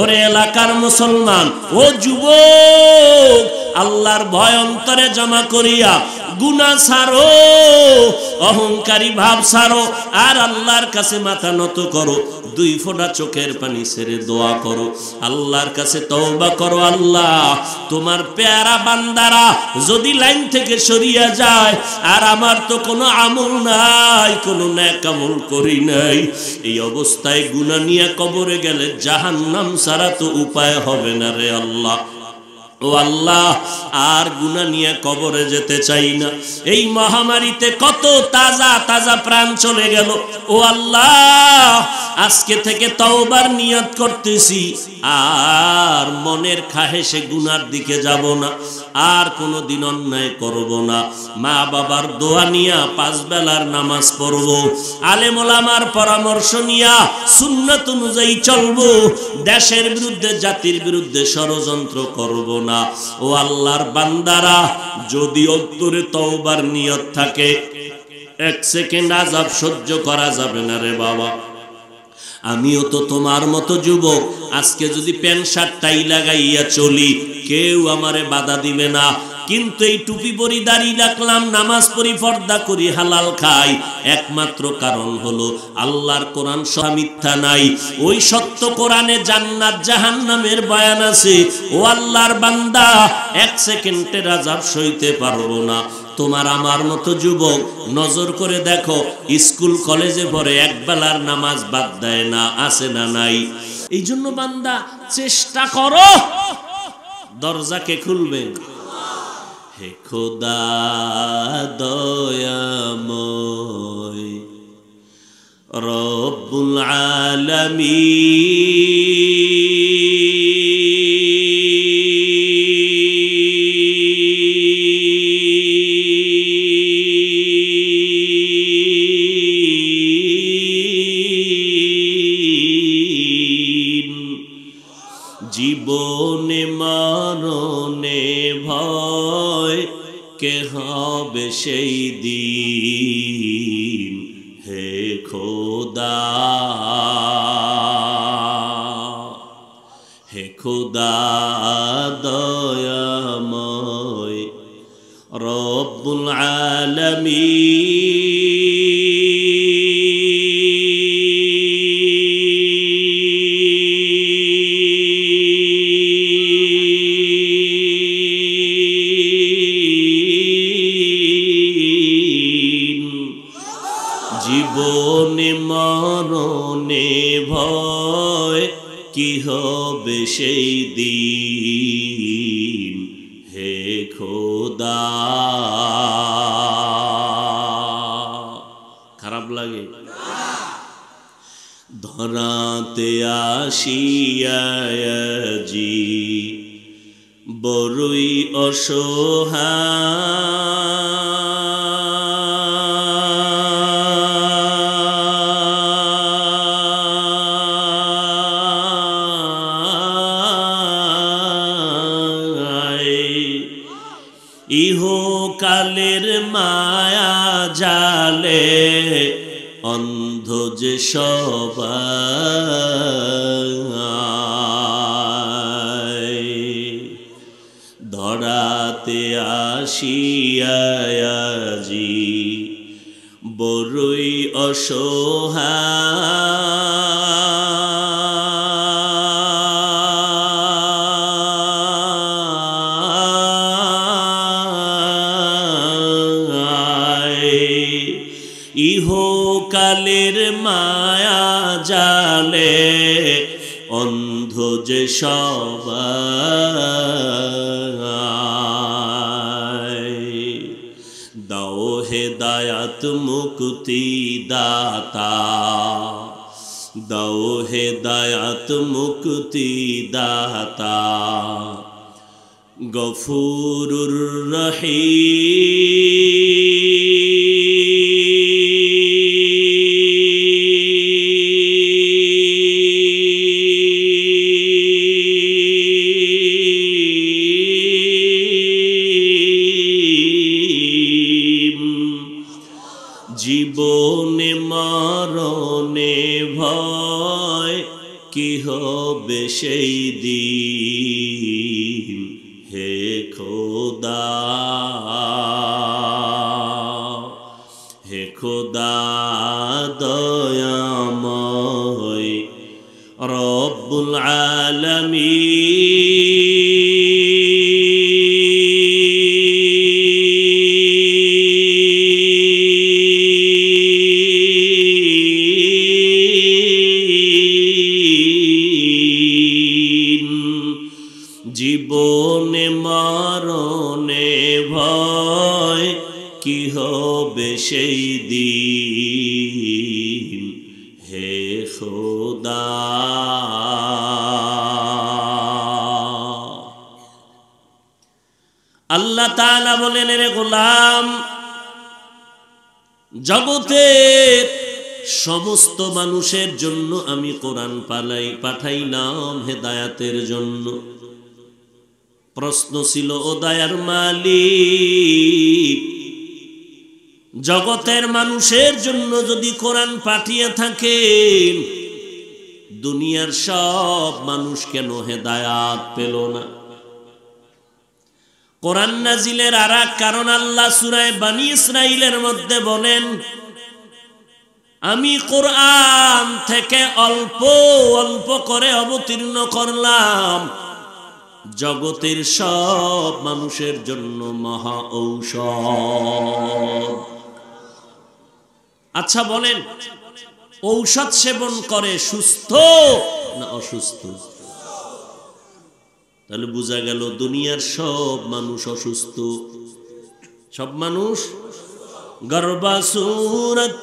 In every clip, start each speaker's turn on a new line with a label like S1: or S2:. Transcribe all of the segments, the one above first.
S1: ওরে এলাকার মুসলমান ও যুবক আল্লাহর ভয় অন্তরে জমা করিয়া গুনা সারো অহংকারী ভাব সারো আর আল্লাহর কাছে মাথা নত করো দুই ফোঁটা চোখের পানি সেরে দোয়া করো আল্লাহর কাছে তওবা করো আল্লাহ তোমার পেয়ারা বান্দারা যদি লাইন থেকে সরিয়া যায় আর আমার তো কোনো আমল নাই কোনো ন্যাক আমল করি নাই এই অবস্থায় গুনা নিয়ে কবরে গেলে জাহান্নাম সারা তো উপায় হবে না রে আল্লাহ ও আল্লাহ আর গুনা নিয়ে কবরে যেতে চাই না এই মহামারীতে কত তাজা তাজা প্রাণ চলে গেল ও আল্লাহ আজকে থেকে তওবার নিয়ত করতেছি আর মনের খাহেসে গুনার দিকে যাব না আর কোনো দিন অন্যায় করব না মা বাবার দোয়া নিয়া পাঁচ বেলার নামাজ পড়ব আলেমোলামার পরামর্শ নিয়া সুন্নত অনুযায়ী চলব দেশের বিরুদ্ধে জাতির বিরুদ্ধে ষড়যন্ত্র করব না না ও আল্লাহর বান্দারা যদি অন্তরে তওবার নিয়ত থাকে এক সেকেন্ড আজাব সহ্য করা যাবে না রে বাবা আমিও তো তোমার মতো যুবক আজকে যদি প্যান্ট শার্ট টাই লাগাইয়া চলি কেউ আমারে বাধা দিবে না কিন্তু এই টুপি পরি দাঁড়িয়ে রাখলাম নামাজ পড়ি পর্দা করি হালাল খাই একমাত্র কারণ হলো আল্লাহর কোরআন সহ মিথ্যা নাই ওই সত্য কোরআনে জান্নাত জাহান নামের বয়ান আছে ও আল্লাহর বান্দা এক সেকেন্ডে আজাব সইতে পারবো না তোমার আমার মতো যুবক নজর করে দেখো স্কুল কলেজে পরে এক বেলার নামাজ বাদ দেয় না আছে না নাই এই জন্য বান্দা চেষ্টা করো দরজাকে খুলবে হে খুদা দয়াময় রব্বুল জীবন কে হবে সেই দিন সেই হেদায়াত মুক্তি দাতা দাও হেদায়াত মুক্তি দাতা গফুরুর রহিম বলেন রে গোলাম জগতের সমস্ত মানুষের জন্য আমি কোরআন পালাই পাঠাইলাম হেদায়াতের জন্য প্রশ্ন ছিল ও দায়ার মালিক জগতের মানুষের জন্য যদি কোরআন পাঠিয়ে থাকেন দুনিয়ার সব মানুষ কেন হেদায়াত পেল না কোরআন নাজিলের আর কারণ আল্লাহ সুরায় বানি ইসরাইলের মধ্যে বলেন আমি কোরআন থেকে অল্প অল্প করে অবতীর্ণ করলাম জগতের সব মানুষের জন্য মহা ঔষধ আচ্ছা বলেন ঔষধ সেবন করে সুস্থ না অসুস্থ তাহলে বোঝা গেল দুনিয়ার সব মানুষ অসুস্থ সব মানুষ গর্বাসুরত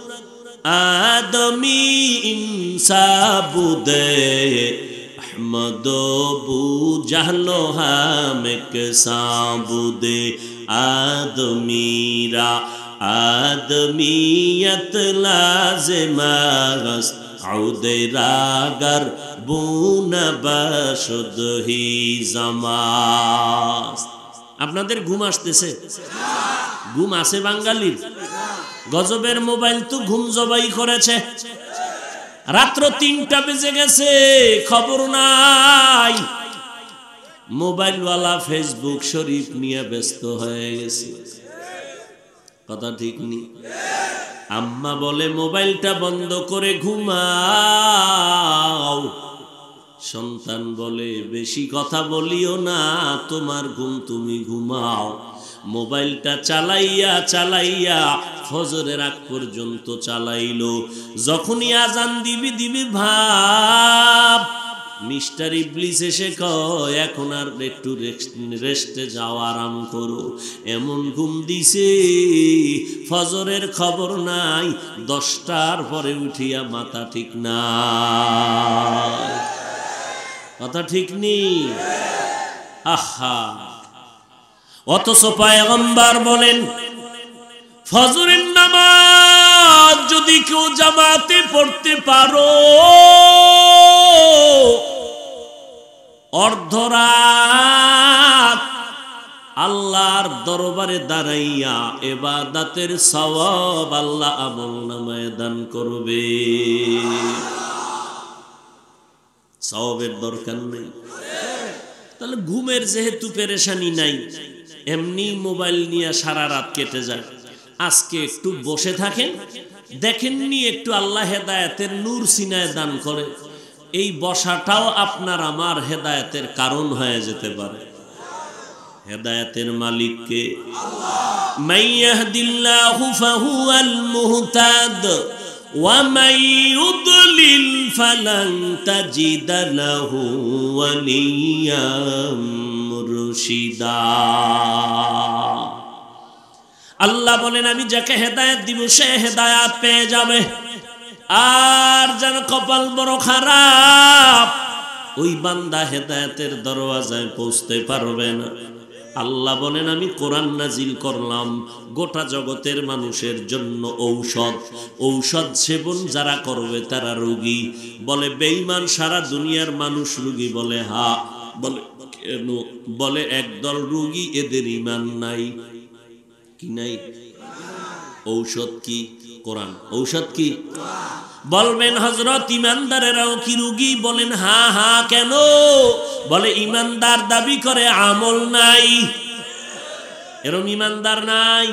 S1: আদমি ইনসাবুদে আহমদ বুঝালো হামেক সাবুদে আদমিরা আদমিয়ত লাজমাগস আউদে রাগার আপনাদের ঘুম আসতেছে ঘুম আছে বাঙালির গজবের মোবাইল তো ঘুম জবাই করেছে রাত্র তিনটা বেজে গেছে খবর নাই মোবাইলওয়ালা ফেসবুক শরীফ নিয়ে ব্যস্ত হয়ে গেছে কথা ঠিক নি আম্মা বলে মোবাইলটা বন্ধ করে ঘুমাও সন্তান বলে বেশি কথা বলিও না তোমার ঘুম তুমি ঘুমাও মোবাইলটা চালাইয়া চালাইয়া ফজরের আগ পর্যন্ত চালাইল যখনই আজান দিবি দিবি ভাব মিস্টার ইবলিস এসে কয় এখন আর একটু রেস্টে যাও আরাম করো এমন ঘুম দিছে ফজরের খবর নাই দশটার পরে উঠিয়া মাথা ঠিক না কথা ঠিক নি আহা অথচ পায়গম্বার বলেন ফজরের নামাজ যদি কেউ জামাতে পড়তে পারো অর্ধরাত আল্লাহর দরবারে দাঁড়াইয়া এবাদাতের সওয়াব আল্লাহ আমল নামায় দান করবে সবের দরকার নেই তাহলে ঘুমের যেহেতু পেরেশানি নাই এমনি মোবাইল নিয়ে সারা রাত কেটে যায় আজকে একটু বসে থাকেন দেখেননি একটু আল্লাহ হেদায়তের নূর সিনায় দান করে এই বসাটাও আপনার আমার হেদায়তের কারণ হয়ে যেতে পারে হেদায়তের মালিককে মাইয়াহদিল্লাহু ফাহুয়াল মুহতাদ ومن يضلل فلن تجد له وليا مرشدا আল্লাহ বলেন আমি যাকে হেদায়ত দিব সে হেদায়াত পেয়ে যাবে আর যেন কপাল বড় খারাপ ওই বান্দা হেদায়তের দরওয়াজায় পৌঁছতে পারবে না আল্লাহ বলেন আমি কোরআন নাজিল করলাম গোটা জগতের মানুষের জন্য ঔষধ ঔষধ সেবন যারা করবে তারা রুগী বলে বেইমান সারা দুনিয়ার মানুষ রুগী বলে হা বলে বলে একদল রুগী এদের ইমান নাই কি নাই ঔষধ কি কোরআন ঔষধ কি বলবেন হজরত ইমানদারেরাও কি রুগী বলেন হা হা কেন বলে ইমানদার দাবি করে আমল নাই এরম ইমানদার নাই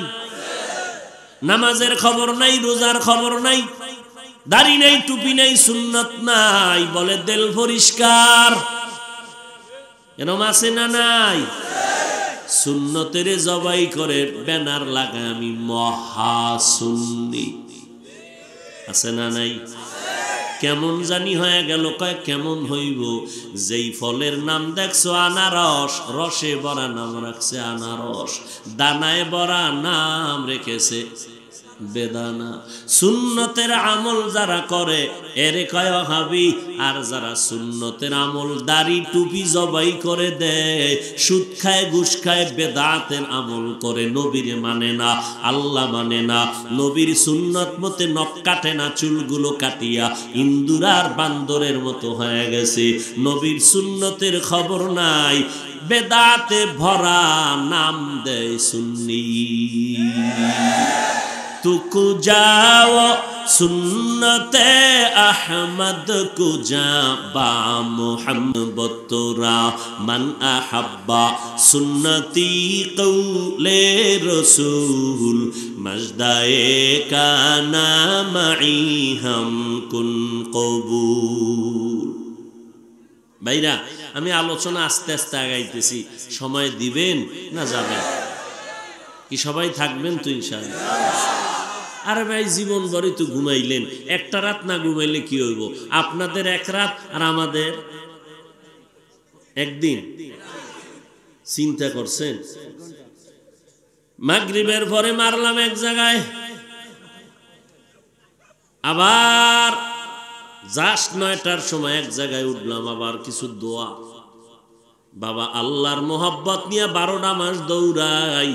S1: নামাজের খবর নাই রোজার খবর নাই দাড়ি নাই টুপি নাই সুন্নত নাই বলে দেল পরিষ্কার এরম আছে না নাই সুন্নতের জবাই করে ব্যানার লাগায় আমি মহাসুন্নি আছে না নাই কেমন জানি হয়ে গেল কয় কেমন হইব যেই ফলের নাম দেখছো আনারস রসে বড়া নাম রাখছে আনারস দানায় বড়া নাম রেখেছে বেদানা সুন্নতের আমল যারা করে এর কয় হাবি আর যারা সুন্নতের আমল দাড়ি টুপি জবাই করে দেয় সুদ খায় ঘুষ খায় বেদাতের আমল করে নবীর মানে না আল্লাহ মানে না নবীর সুন্নত মতে নখ কাটে না চুলগুলো কাটিয়া ইন্দুরার বান্দরের মতো হয়ে গেছে নবীর সুন্নতের খবর নাই বেদাতে ভরা নাম দেয় সুন্নি কু যাও সুন্নতে আহমদ কু যাবতরা মন আহব্বা সুন্নতি কৌলে রসুল মজদায় কানি হম কুন কবু ভাইরা আমি আলোচনা আস্তে আস্তে আগাইতেছি সময় দিবেন না যাবেন কি সবাই থাকবেন তো ইনশাল আরে ভাই জীবন ভরে তো ঘুমাইলেন একটা রাত না ঘুমাইলে কি হইব আপনাদের এক রাত আর আমাদের একদিন চিন্তা করছেন মাগরিবের পরে মারলাম এক জায়গায় আবার জাস নয়টার সময় এক জায়গায় উঠলাম আবার কিছু দোয়া বাবা আল্লাহর মোহাব্বত নিয়ে বারোটা মাস দৌড়াই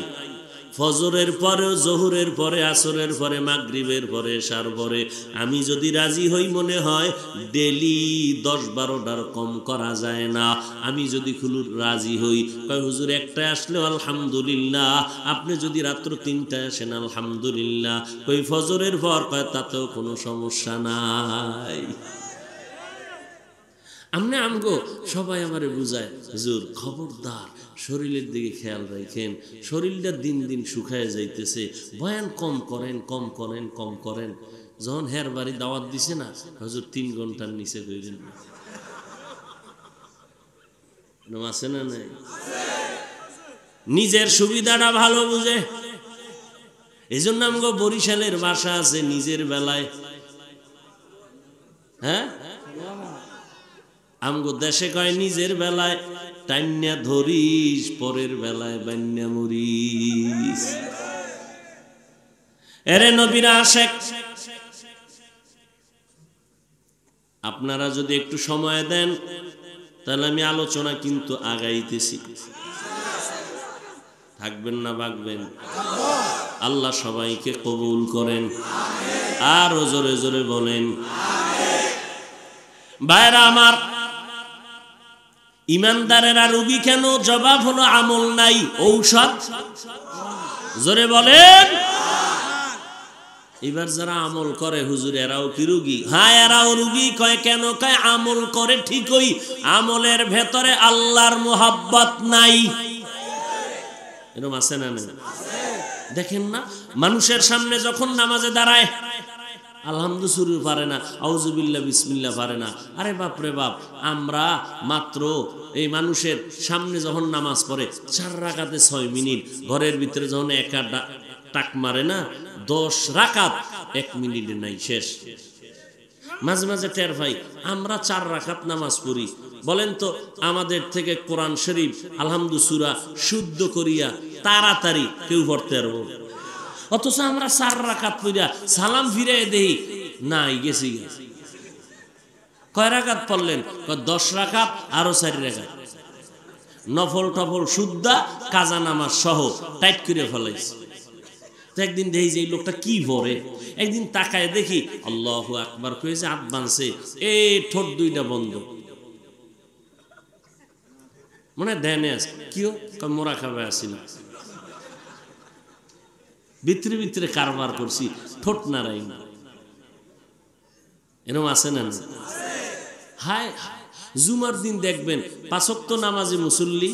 S1: ফজরের পরে জহুরের পরে আসরের পরে মাগরীবের পরে সার পরে আমি যদি রাজি হই মনে হয় ডেলি দশ বারোটার কম করা যায় না আমি যদি খুলুর রাজি হই কয় হুজুর একটা আসলে আলহামদুলিল্লাহ আপনি যদি রাত্র তিনটায় আসেন আলহামদুলিল্লাহ কই ফজরের পর কয় তাতেও কোনো সমস্যা নাই আমনে আমগো সবাই আমারে বুঝায় হুজুর খবরদার শরীরের দিকে খেয়াল রাখেন শরীরটা দিন দিন শুকায় যাইতেছে বয়ান কম করেন কম করেন কম করেন যখন হের বাড়ি দাওয়াত দিছে না হজুর তিন ঘন্টার নিচে কইলেন আছে না নাই নিজের সুবিধাটা ভালো বুঝে এই জন্য আমগো বরিশালের বাসা আছে নিজের বেলায় হ্যাঁ আমগো দেশে কয় নিজের বেলায় টান্যা ধরিস পরের বেলায় বান্যা মরিস এরে নবীরা আশেক আপনারা যদি একটু সময় দেন তাহলে আমি আলোচনা কিন্তু আগাইতেছি থাকবেন না বাগবেন আল্লাহ সবাইকে কবুল করেন আর জোরে জোরে বলেন ভাইরা আমার ইমানদারেরা রুগী কেন জবাব হলো আমল নাই ঔষধ জোরে বলেন এবার যারা আমল করে হুজুর এরাও কি রুগী হ্যাঁ এরাও রুগী কয় কেন কয় আমল করে ঠিকই আমলের ভেতরে আল্লাহর মোহাব্বত নাই এরকম আছে না দেখেন না মানুষের সামনে যখন নামাজে দাঁড়ায় আলহামদুসুরু পারে না আউজুবিল্লা বিসমিল্লা পারে না আরে বাপ রে বাপ আমরা মাত্র এই মানুষের সামনে যখন নামাজ পড়ে চার ছয় মিনিট ঘরের ভিতরে যখন একা টাক মারে না দশ এক নাই শেষ মাঝে মাঝে টের ভাই আমরা চার রাখাত নামাজ পড়ি বলেন তো আমাদের থেকে কোরআন শরীফ আলহামদুসুরা শুদ্ধ করিয়া তাড়াতাড়ি কেউ পড়তে পারবো অথচ আমরা চার রাখাত সালাম ফিরে দেই নাই গেছি কয় রাখাত পড়লেন দশ রাখাত আরো চারি রাখাত নফল টফল সুদ্দা কাজা নামাজ সহ টাইট করে ফেলাইছে একদিন দেখি যে এই লোকটা কি ভরে একদিন তাকায় দেখি আল্লাহ আকবার কয়েছে হাত বানছে এ ঠোঁট দুইটা বন্ধ মনে ধ্যানে আছে কিও মোরা খাবে আসি না ভিতরে ভিতরে কারবার করছি ঠোঁট নারাই না এরম আছে না হায় জুমার দিন দেখবেন তো নামাজে মুসল্লি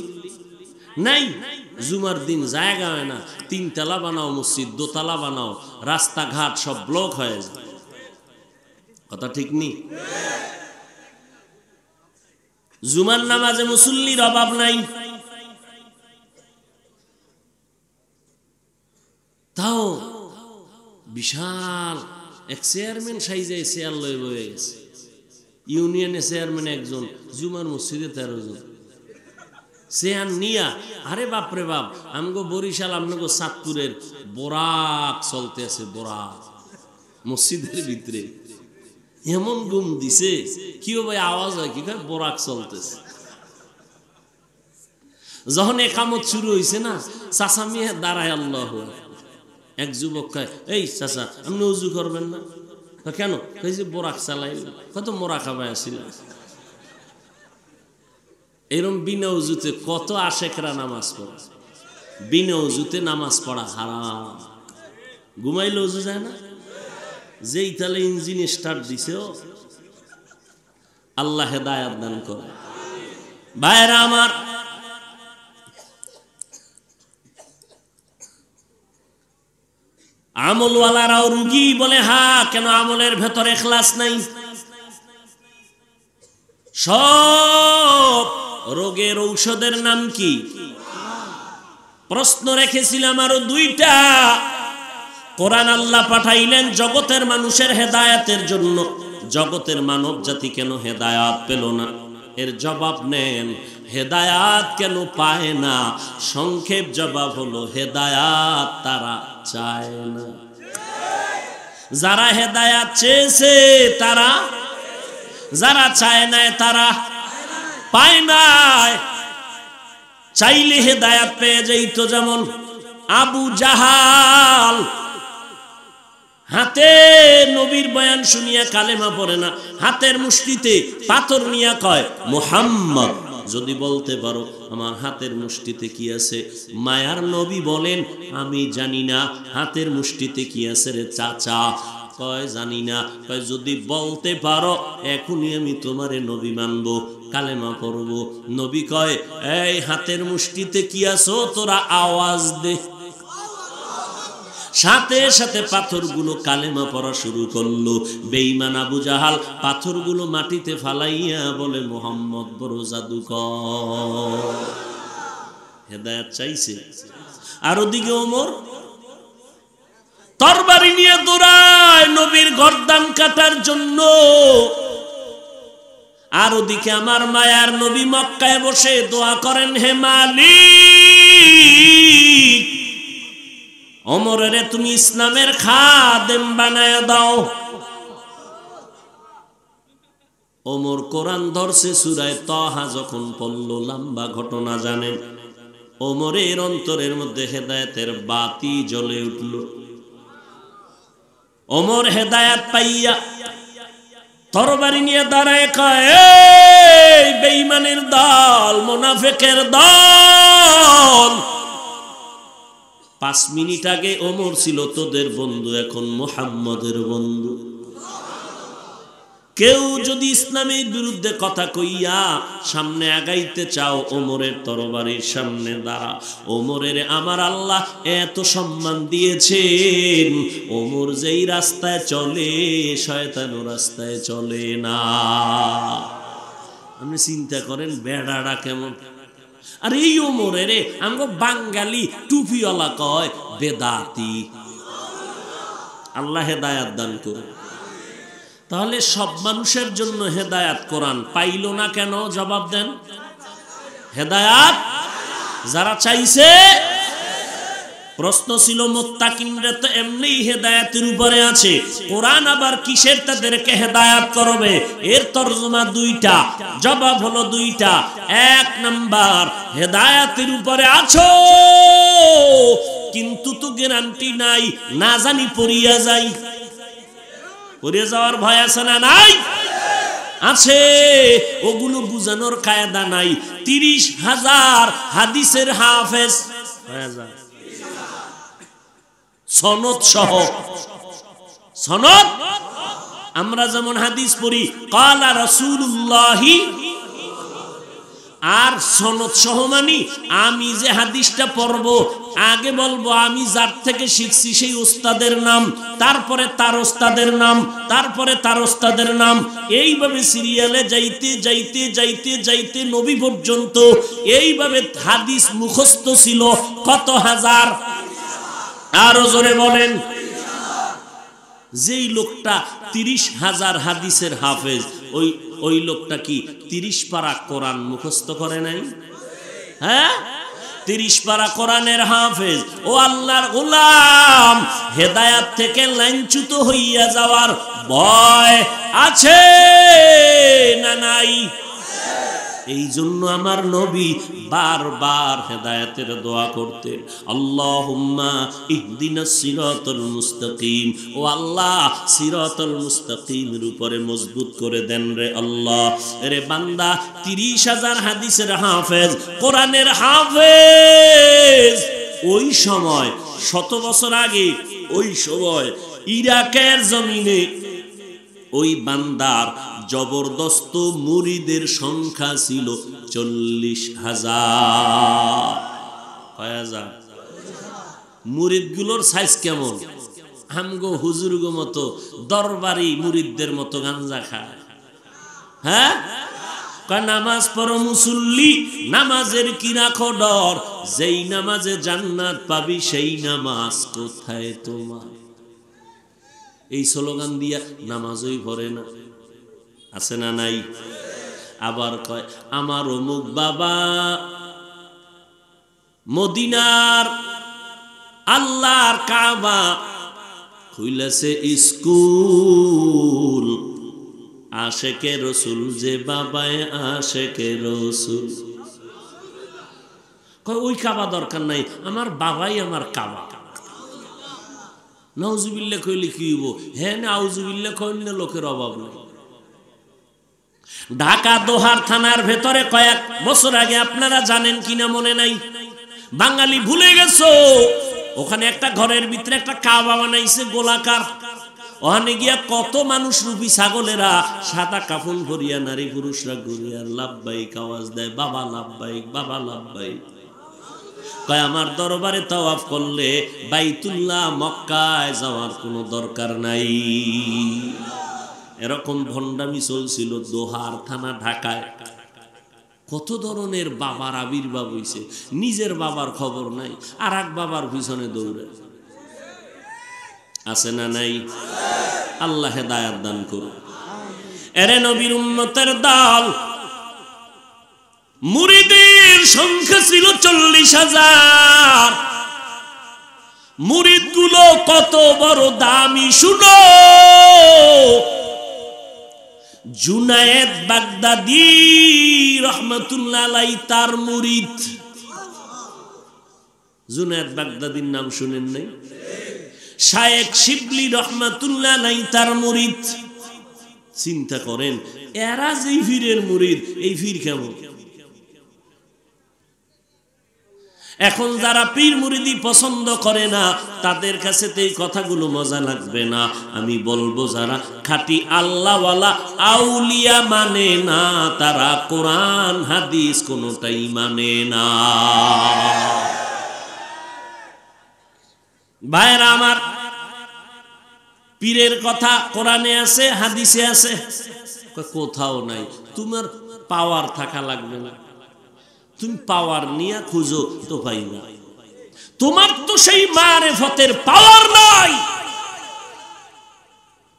S1: নাই জুমার দিন জায়গা হয় না তিনতলা বানাও মসজিদ দোতলা বানাও রাস্তাঘাট সব ব্লক হয়ে কথা ঠিক নি জুমার নামাজে মুসল্লির অভাব নাই তাও বিশাল এক চেয়ারম্যান সাইজে চেয়ার লয়ে বয়ে গেছে ইউনিয়নে চেয়ারম্যান একজন জুমার মসজিদে তেরো জন চেয়ার নিয়া আরে বাপ রে বাপ আমগো বরিশাল আমগো চাঁদপুরের বরাক চলতে আছে বরাক মসজিদের ভিতরে এমন গুম দিছে কি ভাই আওয়াজ হয় কি ভাই বরাক চলতেছে যখন একামত শুরু হয়েছে না চাষা দাঁড়ায় আল্লাহ হয়ে এক যুবক খায় এই চাষা আপনি উজু করবেন না কেন কই যে বোরাক চালাই কত মোরা খাবায় আসিল এরম বিনা উজুতে কত আশেকরা নামাজ পড়ে বিনা উজুতে নামাজ পড়া হারাম ঘুমাইলে উজু যায় না যেই তাহলে ইঞ্জিন স্টার্ট দিছে আল্লাহে দায়াত দান করে বাইরা আমার আমলওয়ালারাও রুগী বলে হা কেন আমলের ভেতরে খ্লাস নাই সব রোগের ঔষধের নাম কি প্রশ্ন রেখেছিলাম আরো দুইটা কোরআন আল্লাহ পাঠাইলেন জগতের মানুষের হেদায়াতের জন্য জগতের মানব জাতি কেন হেদায়াত পেল না এর জবাব নেন হেদায়াত কেন পায় না সংক্ষেপ জবাব হলো হেদায়াত তারা চায় না যারা হেদায়াত চেয়েছে তারা যারা চায় নাই তারা পায় নাই চাইলে হেদায়াত পেয়ে তো যেমন আবু জাহাল হাতে নবীর বয়ান শুনিয়া কালেমা পড়ে না হাতের মুষ্টিতে পাথর নিয়া কয় মোহাম্মদ যদি বলতে পারো আমার হাতের মুষ্টিতে কি আছে মায়ার নবী বলেন আমি জানি না হাতের মুষ্টিতে কি আছে রে চাচা কয় জানি না কয় যদি বলতে পারো এখনই আমি তোমারে নবী মানবো কালেমা করব নবী কয় এই হাতের মুষ্টিতে কি আছো তোরা আওয়াজ দে সাথে সাথে পাথরগুলো কালেমা পড়া শুরু করলো বেইমান আবু জাহাল পাথরগুলো মাটিতে ফালাইয়া বলে মোহাম্মদ বড় জাদুকর হেদায়াত চাইছে আর ওদিকে ওমর তরবারি নিয়ে দৌড়ায় নবীর গরদান কাটার জন্য আর ওদিকে আমার মায়ার নবী মক্কায় বসে দোয়া করেন হে মালিক রে তুমি ইসলামের খাদেম বানায় দাও অমর কোরআন ধরছে সুরায় তহা যখন পড়ল লম্বা ঘটনা জানেন অমরের অন্তরের মধ্যে হেদায়তের বাতি জ্বলে উঠল অমর হেদায়াত পাইয়া তরবারি নিয়ে দাঁড়ায় কয় বেইমানের দল মোনাফেকের দল পাঁচ মিনিট আগে অমর ছিল তোদের বন্ধু এখন মোহাম্মদের বন্ধু কেউ যদি ইসলামের বিরুদ্ধে কথা কইয়া সামনে আগাইতে চাও ওমরের তরবারির সামনে দাঁড়া ওমরের আমার আল্লাহ এত সম্মান দিয়েছেন ওমর যেই রাস্তায় চলে শয়তানো রাস্তায় চলে না আপনি চিন্তা করেন বেড়াড়া কেমন আর এই ওমরে রে আমগো বাঙ্গালি টুপিওয়ালা কয় বেদাতি আল্লাহ হেদায়াত দান করুন তাহলে সব মানুষের জন্য হেদায়াত কোরআন পাইল না কেন জবাব দেন হেদায়াত যারা চাইছে প্রশ্ন ছিল মোত্তাকিমরা তো এমনিই হেদায়াতের উপরে আছে কোরআন আবার কিসের তাদেরকে হেদায়াত করবে এর তর্জমা দুইটা জবাব হলো দুইটা এক নাম্বার হেদায়াতের উপরে আছো কিন্তু তো গ্যারান্টি নাই না জানি পড়িয়া যাই পড়িয়া যাওয়ার ভয় আছে না নাই আছে ওগুলো বুঝানোর কায়দা নাই তিরিশ হাজার হাদিসের হাফেজ হয়ে হ্যাঁ, সনদ সহ সনদ আমরা যেমন হাদিস পড়ি কালা রসুল্লাহ আর সনদ সহ মানি আমি যে হাদিসটা পড়ব আগে বলবো আমি যার থেকে শিখছি সেই ওস্তাদের নাম তারপরে তার ওস্তাদের নাম তারপরে তার ওস্তাদের নাম এইভাবে সিরিয়ালে যাইতে যাইতে যাইতে যাইতে নবী পর্যন্ত এইভাবে হাদিস মুখস্থ ছিল কত হাজার আরো জোরে বলেন যেই লোকটা তিরিশ হাজার হাদিসের হাফেজ ওই ওই লোকটা কি তিরিশ পারা কোরআন মুখস্থ করে নাই হ্যাঁ তিরিশ পারা কোরআনের হাফেজ ও আল্লাহর গোলাম হেদায়াত থেকে লাইনচ্যুত হইয়া যাওয়ার ভয় আছে না নাই এই জন্য আমার নবী বারবার হেদায়তের দোয়া করতেন আল্লাহুম্মা ইহদিনা সিরতল মুস্তকিম ও আল্লাহ সিরতল মুস্তকিমের উপরে মজবুত করে দেন রে আল্লাহ রে বান্দা তিরিশ হাজার হাদিসের হাফেজ কোরআনের হাফেজ ওই সময় শত বছর আগে ওই সময় ইরাকের জমিনে ওই বান্দার জবরদস্ত মুড়িদের সংখ্যা ছিল চল্লিশ হাজার কয় সাইজ কেমন হামগো মতো দরবারি মুরিদদের মতো গাঞ্জা খায় হ্যাঁ নামাজ পর মুসল্লি নামাজের কি রাখো ডর যেই নামাজে জান্নাত পাবি সেই নামাজ কোথায় তোমার এই স্লোগান দিয়া নামাজই ভরে না আছে না নাই আবার কয় আমার অমুক বাবা মদিনার আল্লাহর কাবা খুলেছে স্কুল কে রসুল যে বাবায় কে রসুল ওই কাবা দরকার নাই আমার বাবাই আমার কাবা নওজুবিল্লা কইলে কি হইব হ্যাঁ না কইলে লোকের অভাব নাই ঢাকা দোহার থানার ভেতরে কয়েক বছর আগে আপনারা জানেন কিনা মনে নাই বাঙালি ভুলে গেছো ওখানে একটা ঘরের ভিতরে একটা কাবা বানাইছে গোলাকার ওখানে গিয়া কত মানুষ রূপী ছাগলেরা সাদা কাফন ভরিয়া নারী পুরুষরা ঘুরিয়া লাভবাহিক আওয়াজ দেয় বাবা লাভবাহিক বাবা লাভবাহিক কয় আমার দরবারে তাওয়াফ করলে বাইতুল্লাহ মক্কায় যাওয়ার কোনো দরকার নাই এরকম ভণ্ডামি চলছিল দোহার থানা ঢাকায় কত ধরনের বাবার আবির্ভাব হইছে নিজের বাবার খবর নাই আর এক বাবার পিছনে দৌড়ে আছে না নাই আল্লাহে দায়াত দান করুন এরে নবীর উন্নতের দল মুরিদের সংখ্যা ছিল চল্লিশ হাজার মুরিদ গুলো কত বড় দামি শুনো জুনায়েদ বাগদাদি রহমতুল্লাহ তার মুরিদ জুনায়েদ বাগদাদির নাম শুনেন নাই শায়েক শিবলি রহমাতুল্লাহ নাই তার মুরিদ চিন্তা করেন এরা যেই ফিরের মুরিদ এই ফির কেমন এখন যারা পীর মুরিদি পছন্দ করে না তাদের কাছে তো এই কথাগুলো মজা লাগবে না আমি বলবো যারা খাটি আল্লাহওয়ালা আউলিয়া মানে না তারা কোরআন হাদিস কোনোটাই মানে না ভাইরা আমার পীরের কথা কোরআনে আছে হাদিসে আছে কোথাও নাই তোমার পাওয়ার থাকা লাগবে না তুমি পাওয়ার নিয়ে খুঁজো তো পাই না তোমার তো সেই মারে ফতের পাওয়ার নাই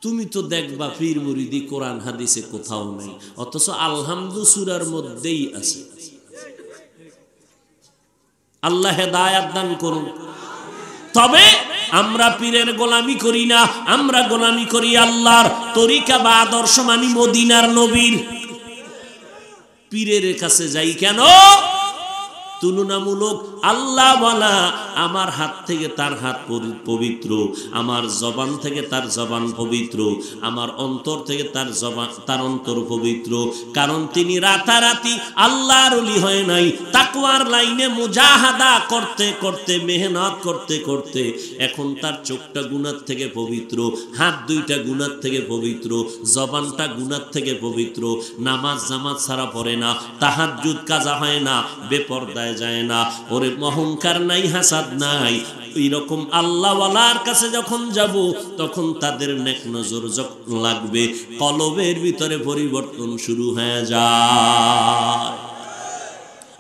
S1: তুমি তো দেখবা পীর মুরিদি কোরআন হাদিসে কোথাও নেই অথচ আলহামদু সুরার মধ্যেই আছে আল্লাহে দায় দান করুন তবে আমরা পীরের গোলামি করি না আমরা গোলামি করি আল্লাহর তরিকা বা আদর্শ মানি মদিনার নবীর পীরের কাছে যাই কেন তুলনামূলক আল্লাহ বলা আমার হাত থেকে তার হাত পবিত্র আমার জবান থেকে তার জবান পবিত্র আমার অন্তর থেকে তার জবান তার অন্তর পবিত্র কারণ তিনি রাতারাতি আল্লাহর অলি হয় নাই তাকুয়ার লাইনে মুজাহাদা করতে করতে মেহনত করতে করতে এখন তার চোখটা গুণার থেকে পবিত্র হাত দুইটা গুণার থেকে পবিত্র জবানটা গুণার থেকে পবিত্র নামাজ জামাজ ছাড়া পড়ে না তাহার তাহাজুদ কাজা হয় না বেপর্দায় বোঝায় যায় না ওরে অহংকার নাই হাসাদ নাই এইরকম আল্লাহওয়ালার কাছে যখন যাব তখন তাদের নেক নজর যখন লাগবে কলবের ভিতরে পরিবর্তন শুরু হয়ে যায়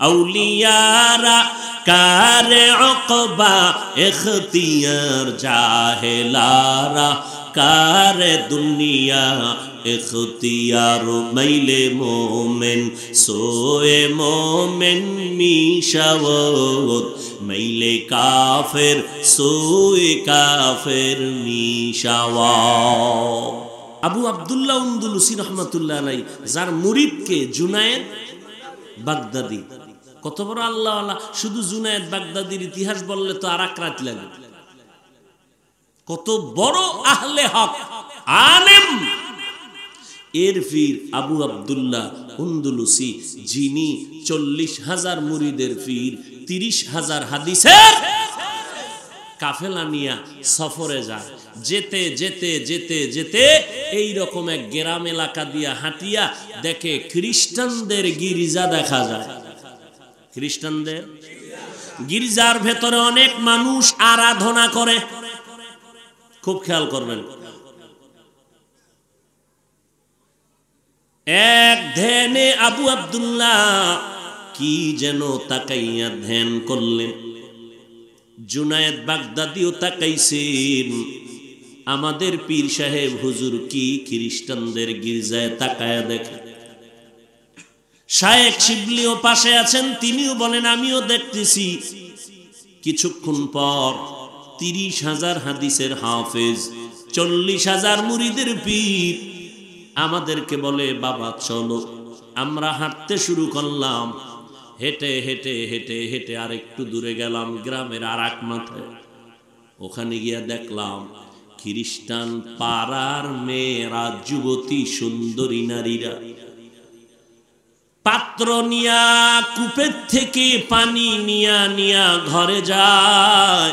S1: আউলিয়ারা কারে অকবা এখতিয়ার জাহেলারা কারে দুনিয়া اختیار میل مومن سوئے مومن میشود میل کافر سوئے کافر আবু আবদুল্লাহ উন্দুলুসি রহমতুল্লাহ আলাই যার মুরিদকে জুনায়েদ বাগদাদি কত বড় আল্লাহ আল্লাহ শুধু জুনায়েদ বাগদাদির ইতিহাস বললে তো আর আক্রাত লাগে কত বড় আহলে হক আলেম এর ফির আবু আবদুল্লাহ হুন্দুলুসি যিনি চল্লিশ হাজার মুরিদের ফির তিরিশ হাজার হাদিসের কাফেলানিয়া সফরে যায় যেতে যেতে যেতে যেতে এই রকম এক গ্রাম এলাকা দিয়া হাঁটিয়া দেখে খ্রিস্টানদের গিরিজা দেখা যায় খ্রিস্টানদের গির্জার ভেতরে অনেক মানুষ আরাধনা করে খুব খেয়াল করবেন এক ধ্যানে আবু আবদুল্লাহ কি যেন তাকাইয়া ধ্যান করলেন জুনায়েদ বাগদাদিও তাকাইছেন আমাদের পীর সাহেব হুজুর কি খ্রিস্টানদের গির্জায় তাকায়া দেখে শায়েক শিবলিও পাশে আছেন তিনিও বলেন আমিও দেখতেছি কিছুক্ষণ পর তিরিশ হাজার হাদিসের হাফেজ চল্লিশ হাজার মুড়িদের পীর আমাদেরকে বলে বাবা চলো আমরা হাঁটতে শুরু করলাম হেঁটে হেঁটে হেঁটে হেঁটে আর একটু দূরে গেলাম গ্রামের আর এক মাথায় ওখানে গিয়া দেখলাম খ্রিস্টান পাড়ার মেয়েরা যুবতী সুন্দরী নারীরা পাত্র নিয়া কূপের থেকে পানি নিয়া নিয়া ঘরে যায়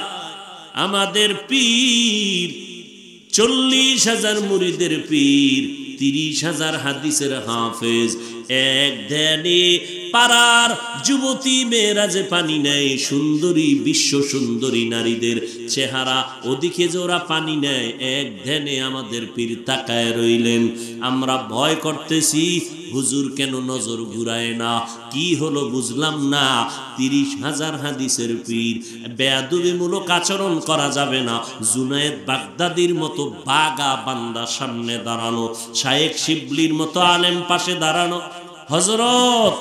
S1: আমাদের পীর চল্লিশ হাজার মুড়িদের পীর তিরিশ হাজার হাদিসের হাফেজ এক ধ্যানে পাড়ার যুবতী মেয়েরা যে পানি নেয় সুন্দরী বিশ্ব সুন্দরী নারীদের চেহারা ওদিকে যে ওরা পানি নেয় এক ধ্যানে আমাদের পীর তাকায় রইলেন আমরা ভয় করতেছি হুজুর কেন নজর ঘুরায় না কি হলো বুঝলাম না তিরিশ হাজার হাদিসের পীর বেয়াদুবিমূলক আচরণ করা যাবে না জুনায়েদ বাগদাদির মতো বাগা বান্দা সামনে দাঁড়ানো শায়েক শিবলির মতো আলেম পাশে দাঁড়ানো হজরত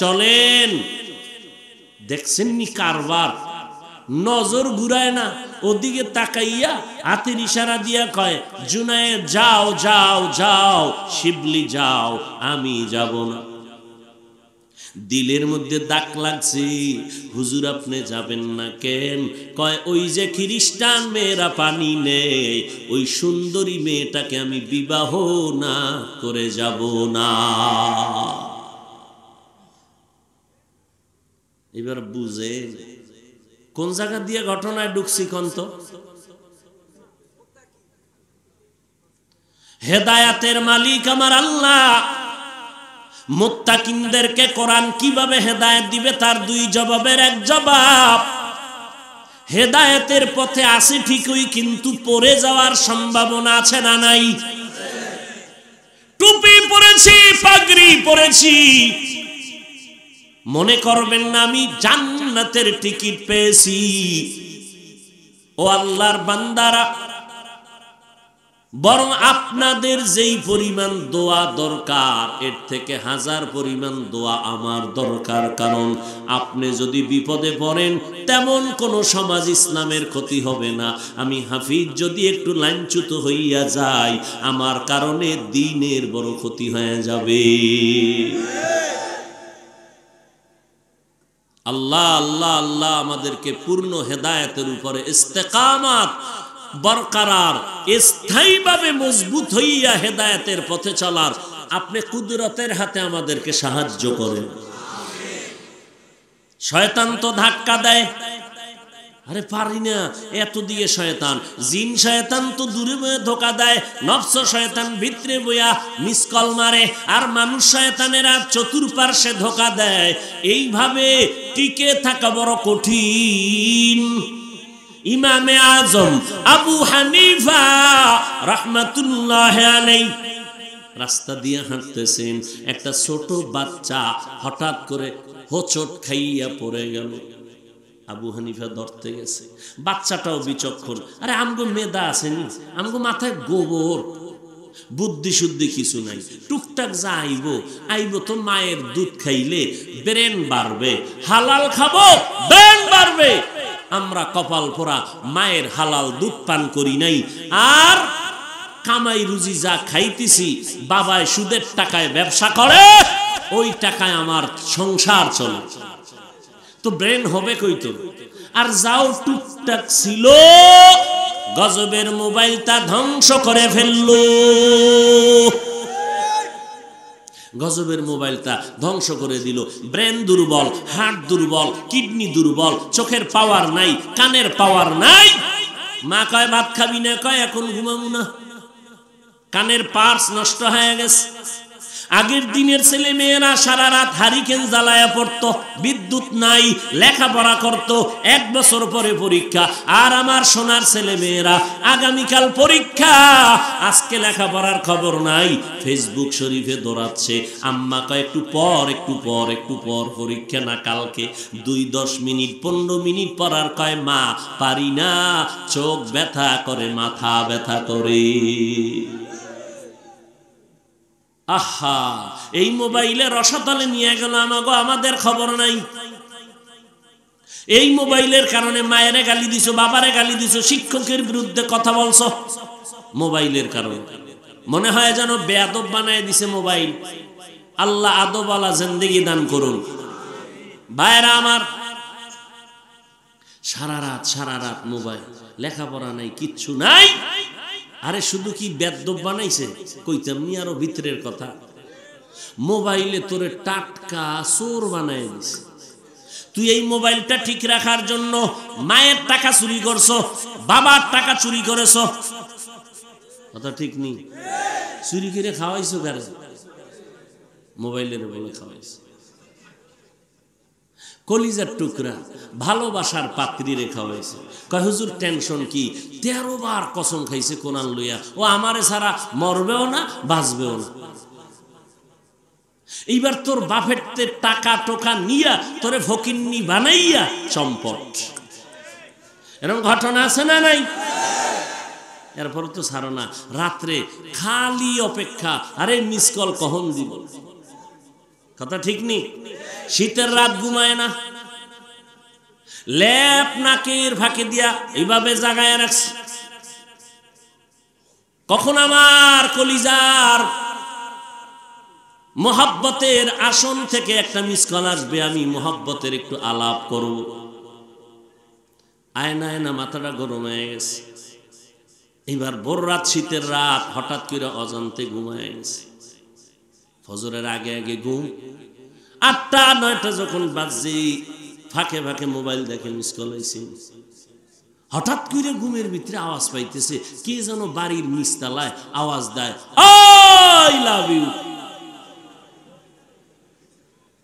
S1: চলেন দেখছেন নি কারবার নজর ঘুরায় না ওদিকে তাকাইয়া হাতের ইশারা দিয়া কয় জুনায়ে যাও যাও যাও শিবলি যাও আমি যাব না দিলের মধ্যে দাগ লাগছে হুজুর আপনি যাবেন না কেন কয় ওই যে খ্রিস্টান মেয়েরা পানি নেই ওই সুন্দরী মেয়েটাকে আমি বিবাহ না করে যাব না এবার বুঝে কোন জায়গা দিয়ে ঘটনায় ডুকছি কন্ত হেদায়াতের মালিক আমার আল্লাহ মুত্তাকিনদেরকে কোরআন কিভাবে হেদায়েত দিবে তার দুই জবাবের এক জবাব হেদায়তের পথে আছে ঠিকই কিন্তু পড়ে যাওয়ার সম্ভাবনা আছে না নাই টুপি পরেছি পাগড়ি পরেছি মনে করবেন না আমি জান্নাতের টিকিট পেয়েছি ও আল্লাহর বান্দারা বরং আপনাদের যেই পরিমাণ দোয়া দরকার এর থেকে হাজার পরিমাণ দোয়া আমার দরকার কারণ আপনি যদি বিপদে পড়েন তেমন কোনো সমাজ ইসলামের ক্ষতি হবে না আমি হাফিজ যদি একটু লাঞ্ছুত হইয়া যাই আমার কারণে দিনের বড় ক্ষতি হয়ে যাবে আল্লাহ আল্লাহ আল্লাহ আমাদেরকে পূর্ণ হেদায়তের উপরে ইস্তেকামাত বরকরার স্থায়ীভাবে মজবুত হইয়া হেদায়তের পথে চলার আপনি কুদরতের হাতে আমাদেরকে সাহায্য করেন শয়তান তো ধাক্কা দেয় আরে পারি না এত দিয়ে শয়তান জিন শয়তান তো দূরে বয়ে ধোকা দেয় নবস শয়তান ভিতরে বইয়া মিসকল মারে আর মানুষ চতুর চতুর্পার্শ্বে ধোকা দেয় এইভাবে টিকে থাকা বড় কঠিন ইমামে আজম আবু হানিফা রহমাতুল্লাহ আলাই রাস্তা দিয়ে হাঁটতেছেন একটা ছোট বাচ্চা হঠাৎ করে হোচট খাইয়া পড়ে গেল আবু হানিফা ধরতে গেছে বাচ্চাটাও বিচক্ষণ আরে আমগো মেদা আসেনি আমগো মাথায় গোবর বুদ্ধি শুদ্ধি কিছু নাই টুকটাক যা আইব আইব তো মায়ের দুধ খাইলে ব্রেন বাড়বে হালাল খাবো ব্রেন বাড়বে আমরা কপাল পোড়া মায়ের হালাল দুধ পান করি নাই আর কামাই রুজি যা খাইতেছি বাবায় সুদের টাকায় ব্যবসা করে ওই টাকায় আমার সংসার চলে তো ব্রেন হবে কইতো আর যাও টুকটাক ছিল গজবের মোবাইল তা ধ্বংস করে ফেলল গজবের মোবাইলটা ধ্বংস করে দিল ব্রেন দুর্বল হার্ট দুর্বল কিডনি দুর্বল চোখের পাওয়ার নাই কানের পাওয়ার নাই মা কয় ভাত খাবি না কয় এখন ঘুমাবো না কানের পার্স নষ্ট হয়ে গেছে আগের দিনের ছেলে মেয়েরা সারা রাত হারিকেন জ্বালায়া পড়তো বিদ্যুৎ নাই লেখাপড়া করত এক বছর পরে পরীক্ষা আর আমার সোনার ছেলে মেয়েরা আগামীকাল পরীক্ষা আজকে লেখাপড়ার খবর নাই ফেসবুক শরীফে দৌড়াচ্ছে আম্মা কয় একটু পর একটু পর একটু পর পরীক্ষা না কালকে দুই দশ মিনিট পনেরো মিনিট পড়ার কয় মা পারি না চোখ ব্যথা করে মাথা ব্যথা করে আহা এই মোবাইলে রসাতলে নিয়ে গেল আমাগো আমাদের খবর নাই এই মোবাইলের কারণে মায়েরে গালি দিছো বাবারে গালি দিছো শিক্ষকের বিরুদ্ধে কথা বলছো মোবাইলের কারণে মনে হয় যেন বেয়াদব বানায় দিছে মোবাইল আল্লাহ আদবালা জিন্দিগি দান করুন ভাইরা আমার সারা রাত সারা রাত মোবাইল লেখাপড়া নাই কিচ্ছু নাই আরে শুধু কি বেদ্যব বানাইছে কইতাম নি আরো ভিতরের কথা মোবাইলে তোরে টাটকা চোর বানাই দিছে তুই এই মোবাইলটা ঠিক রাখার জন্য মায়ের টাকা চুরি করছো বাবার টাকা চুরি করেছ কথা ঠিক নেই চুরি করে খাওয়াইছো কারে মোবাইলের বলে খাওয়াইছো কলিজার টুকরা ভালোবাসার পাত্রী রেখা হয়েছে কয় হুজুর টেনশন কি তেরো বার কসম খাইছে কোনাল লইয়া ও আমারে সারা মরবেও না বাঁচবেও না এইবার তোর বাফেরতে টাকা টোকা নিয়া তোরে ফকিন্নি বানাইয়া সম্পদ এরকম ঘটনা আছে না নাই এরপর তো সারো না রাত্রে খালি অপেক্ষা আরে মিস কল কখন দিব কথা ঠিক নেই শীতের রাত ঘুমায় না লেপ নাকের ফাঁকে দিয়া এইভাবে জাগায় রাখছে কখন আমার কলিজার মোহাব্বতের আসন থেকে একটা মিস কল আসবে আমি মোহাব্বতের একটু আলাপ করব আয়না আয়না মাথাটা গরম হয়ে গেছে এবার বোর রাত শীতের রাত হঠাৎ করে অজান্তে ঘুমায় গেছে ফজরের আগে আগে ঘুম আটটা নয়টা যখন বাজছি ফাঁকে ফাঁকে মোবাইল দেখে মিস কল হঠাৎ করে ঘুমের ভিতরে আওয়াজ পাইতেছে কে যেন বাড়ির নিচতলায় আওয়াজ দেয় আই লাভ ইউ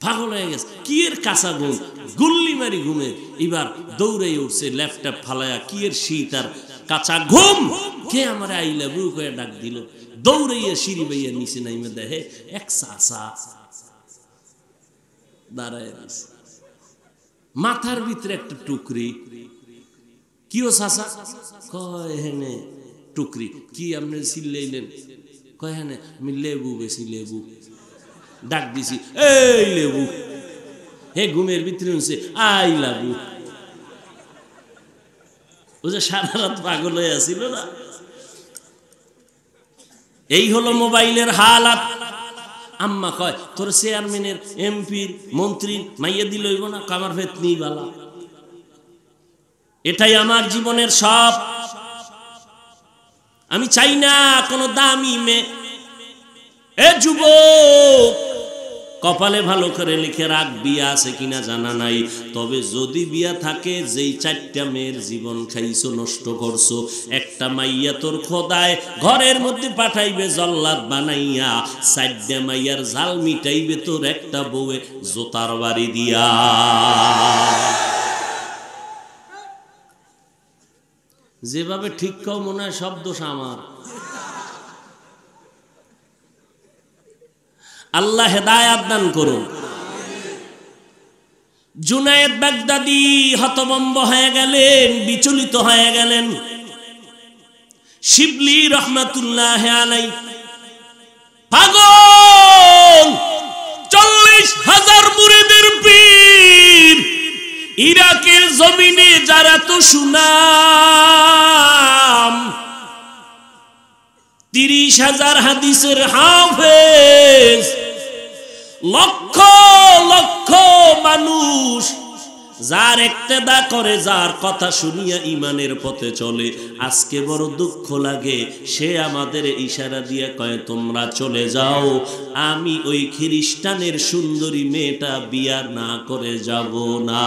S1: পাগল হয়ে গেছে কি এর কাঁচা ঘুম গুল্লি মারি ঘুমে এবার দৌড়ে উঠছে ল্যাপটপ ফালায়া কি এর শীত আর কাঁচা ঘুম কে আমার আই লাভ ইউ করে ডাক দিল দৌড়াইয়া সিঁড়ি বাইয়া নিচে নাইমে দেহে এক মাথার ভিতরে একটা টুকরি ও সাসা কয় হেনে টুকরি কি আপনি সিল্লাইলেন কয় হেনে আমি লেবু বেশি লেবু ডাক দিছি এই লেবু হে ঘুমের ভিতরে হচ্ছে আই লাবু ও যে সারা রাত পাগল হয়ে আসিল না এই হলো মোবাইলের হালাত আম্মা কয় তোর চেয়ারম্যানের এমপির মন্ত্রীর মাইয়া দিল না কামার ভেত নেই বালা এটাই আমার জীবনের সব আমি চাই না কোনো দামি মেয়ে এ যুবক কপালে ভালো করে লিখে রাখ বিয়া আছে কিনা জানা নাই তবে যদি বিয়া থাকে যেই চারটা মেয়ের জীবন খাইছো নষ্ট করছো একটা মাইয়া তোর খোদায় ঘরের মধ্যে পাঠাইবে জল্লাদ বানাইয়া চারটা মাইয়ার জাল মিটাইবে তোর একটা বউয়ে জোতার বাড়ি দিয়া যেভাবে ঠিক কাও মনে হয় সব দোষ আমার আল্লাহ হেদায়াত দান করুন জুনায়েদ বাগদাদি হতবম্ব হয়ে গেলেন বিচলিত হয়ে গেলেন শিবলি রহমাতুল্লাহ আলাই পাগল চল্লিশ হাজার মুরিদের পীর ইরাকের জমিনে যারা তো সুনাম তিরিশ হাজার হাদিসের হাফেজ লক্ষ লক্ষ মানুষ যার একতেদা করে যার কথা শুনিয়া ইমানের পথে চলে আজকে বড় দুঃখ লাগে সে আমাদের ইশারা দিয়ে কয়ে তোমরা চলে যাও আমি ওই খ্রিস্টানের সুন্দরী মেয়েটা বিয়ার না করে যাব না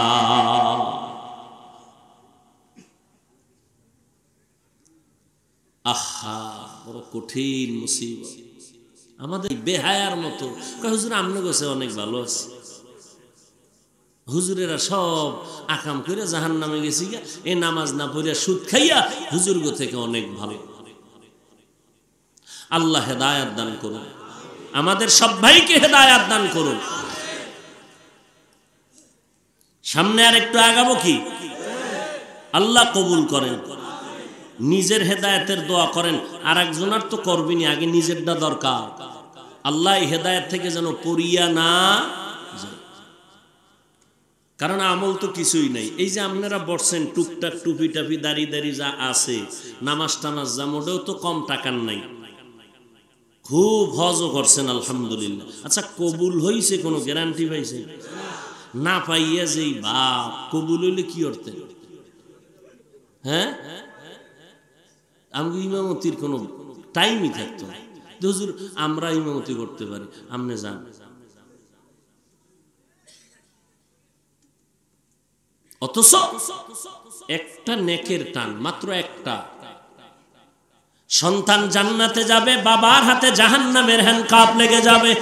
S1: আহা বড় কঠিন মুসিবত আমাদের বেহায়ার মতো হুজুর গেছে অনেক ভালো আছে হুজুরেরা সব আকাম করে জাহান নামে গেছি নামাজ না পড়িয়া সুদ খাইয়া হুজুর গো থেকে অনেক ভালো আল্লাহ হেদায়াত দান করুন আমাদের সবাইকে হেদায়াত দান করুন সামনে আর একটু আগাবো কি আল্লাহ কবুল করেন নিজের হেদায়তের দোয়া করেন আর একজনার তো করবিনি আগে নিজেরটা দরকার আল্লাহ হেদায়ত থেকে যেন পড়িয়া না কারণ আমল তো কিছুই নাই এই যে আপনারা বসছেন টুকটাক টুপি টাপি দাড়ি দাঁড়িয়ে যা আছে নামাজ টামাজ যা মোটেও তো কম টাকার নাই খুব হজও করছেন আলহামদুলিল্লাহ আচ্ছা কবুল হইছে কোনো গ্যারান্টি পাইছে না পাইয়া যেই বাপ কবুল হইলে কি অর্থে হ্যাঁ আমাকে ইমামতির কোনো টাইমই থাকতো হুজুর আমরা ইমামতি করতে পারি আমনে যান অথচ একটা নেকের টান মাত্র একটা সন্তান জান্নাতে যাবে বাবার হাতে জাহান নামের হ্যান্ড কাপ লেগে যাবে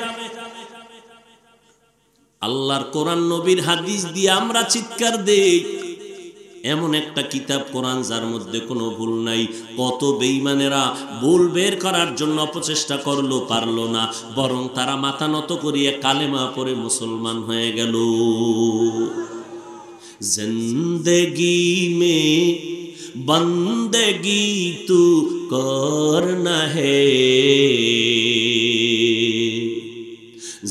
S1: আল্লাহর কোরআন নবীর হাদিস দিয়ে আমরা চিৎকার দেই এমন একটা কিতাব কোরআন যার মধ্যে কোনো ভুল নাই কত বেইমানেরা ভুল বের করার জন্য অপচেষ্টা করলো পারলো না বরং তারা মাথা নত করিয়ে কালেমা পরে মুসলমান হয়ে গেল জিন্দগি মে বন্দগি তু কর না হে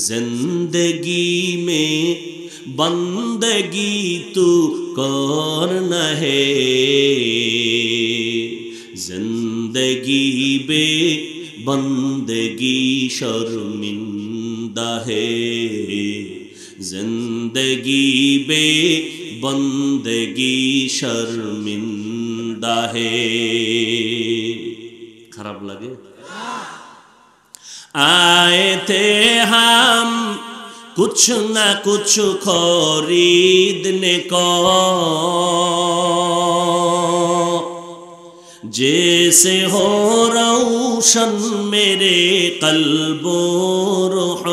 S1: জিন্দগি মে বন্দগি তু करना नहे जिंदगी बे बंदगी शर्मिंदा है जिंदगी बे बंदगी शर्मिंदा है खराब लगे आए थे हम کچھ نہ کچھ خریدنے کو جیسے ہو روشن میرے قلب و بور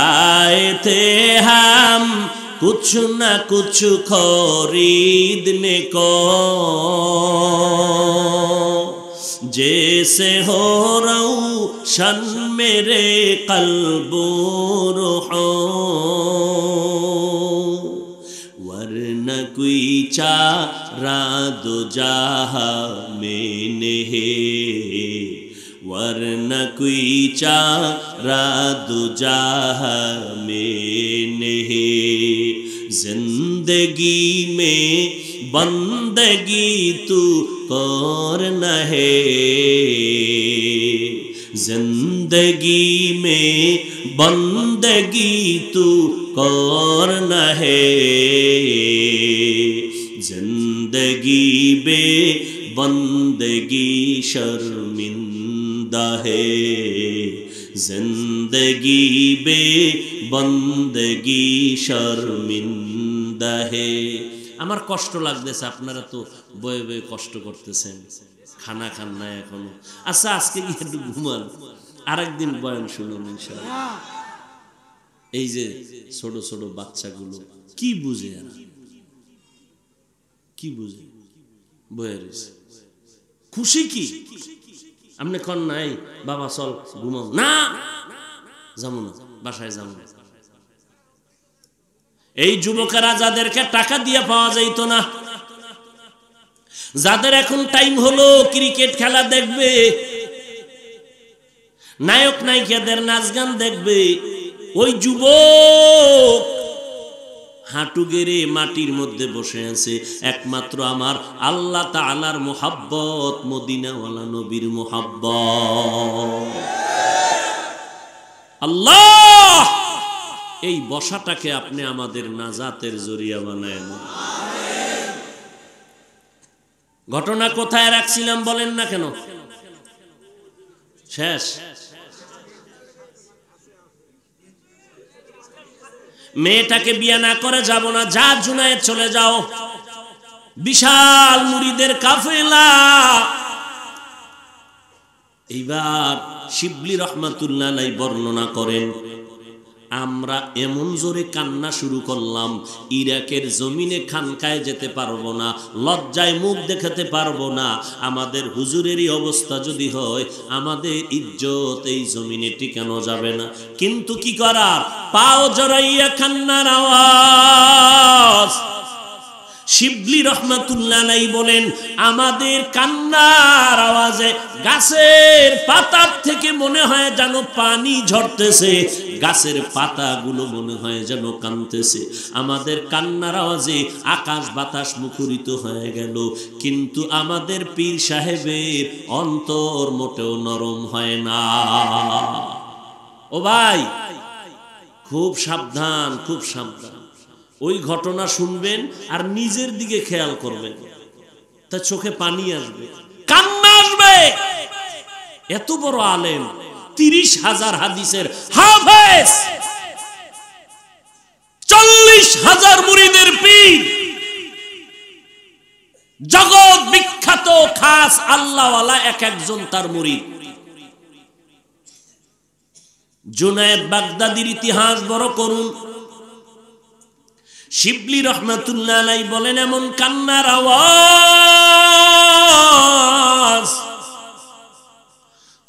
S1: آئے تھے ہم کچھ نہ کچھ خریدنے کو جیسے ہو روشن میرے قلب و روحوں ورنہ کوئی چارہ دو جاہا میں نہیں ورنہ کوئی چارہ دو جاہا میں نہیں زندگی میں بندگی تو نہ ہے زندگی میں بندگی تو کار ہے زندگی بے بندگی شرمندہ ہے زندگی بے بندگی شرمندہ ہے আমার কষ্ট লাগতেছে আপনারা তো বয়ে বয়ে কষ্ট করতেছেন খানা খান নাই এখনো আচ্ছা আজকে গিয়ে একটু ঘুমান আর একদিন বয়ান শুনুন এই যে ছোট ছোট বাচ্চাগুলো কি বুঝে আর কি বুঝে বয়ে খুশি কি আপনি কন নাই বাবা চল ঘুমাও না যাবো না বাসায় যাবো না এই যুবকেরা যাদেরকে টাকা দিয়ে পাওয়া যাইত না যাদের এখন টাইম হলো ক্রিকেট খেলা দেখবে নায়ক নায়িকাদের নাচ গান দেখবে ওই যুবক হাঁটু গেড়ে মাটির মধ্যে বসে আছে একমাত্র আমার আল্লাহ তালার মোহাব্বত মদিনাওয়ালা নবীর মোহাব্বত আল্লাহ এই বসাটাকে আপনি আমাদের নাজাতের জরিয়া বানায় ঘটনা কোথায় রাখছিলাম বলেন না কেন শেষ মেয়েটাকে বিয়ে না করে যাব না যা জুনায় চলে যাও বিশাল মুড়িদের কাফেলা এইবার শিবলি রহমাতুল্লাহ বর্ণনা করেন আমরা এমন জোরে কান্না শুরু করলাম ইরাকের জমিনে খানকায় যেতে পারবো না লজ্জায় মুখ দেখাতে পারবো না আমাদের হুজুরেরই অবস্থা যদি হয় আমাদের ইজ্জত এই জমিনে টিকানো যাবে না কিন্তু কি করার পাও জড়াইয়া কান্নার আওয়াজ শিবলি নাই বলেন আমাদের কান্নার আওয়াজে গাছের পাতার থেকে মনে হয় যেন পানি ঝরতেছে গাছের পাতাগুলো মনে হয় যেন কানতেছে আমাদের কান্নার আওয়াজে আকাশ বাতাস মুখরিত হয়ে গেল কিন্তু আমাদের পীর সাহেবের অন্তর মোটেও নরম হয় না ও ভাই খুব সাবধান খুব সাবধান ওই ঘটনা শুনবেন আর নিজের দিকে খেয়াল করবেন তা চোখে পানি আসবে কান্না আসবে এত বড় আলেম তিরিশ হাজার হাদিসের হাফেজ চল্লিশ হাজার মুড়িদের পীর জগৎ বিখ্যাত খাস আল্লাহওয়ালা এক একজন তার মুড়ি জুনায়দ বাগদাদির ইতিহাস বড় করুন শিবলি রহমাতুল্লাহ নাই বলেন এমন কান্নার আওয়াজ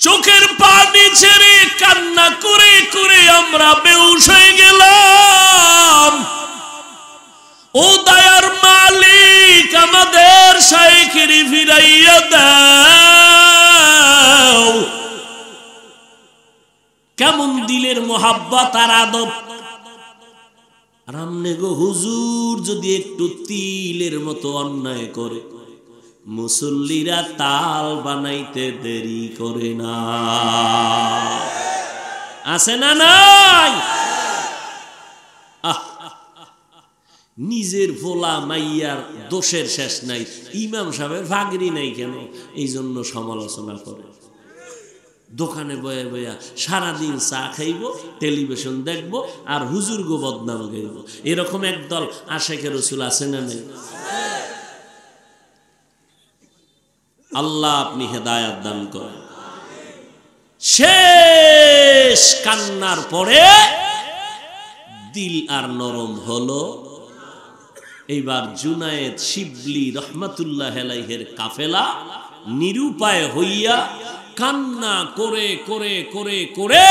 S1: চোখের পানি ছেড়ে কান্না করে করে আমরা বেউস হয়ে গেলাম ও দায়ার মালিক আমাদের শাইখেরি ফিরাইয়া দাও কেমন দিলের মোহাব্বত আর আদব আর আমনে গো হুজুর যদি একটু তিলের মতো অন্যায় করে মুসল্লিরা তাল বানাইতে দেরি করে না আছে না নাই নিজের ভোলা মাইয়ার দোষের শেষ নাই ইমাম সাহেবের ভাগরি নাই কেন এই জন্য সমালোচনা করে দোকানে বয়ে বয়া সারাদিন চা খাইব টেলিভিশন দেখব আর হুজুর গো বদনাম গাইব এরকম একদল আশেখের রসুল আছে না নেই আল্লাহ আপনি হেদায়াত দান করেন শেষ কান্নার পরে দিল আর নরম হলো এইবার জুনায়েদ শিবলি রহমতুল্লাহ কাফেলা নিরুপায় হইয়া কান্না করে করে করে করে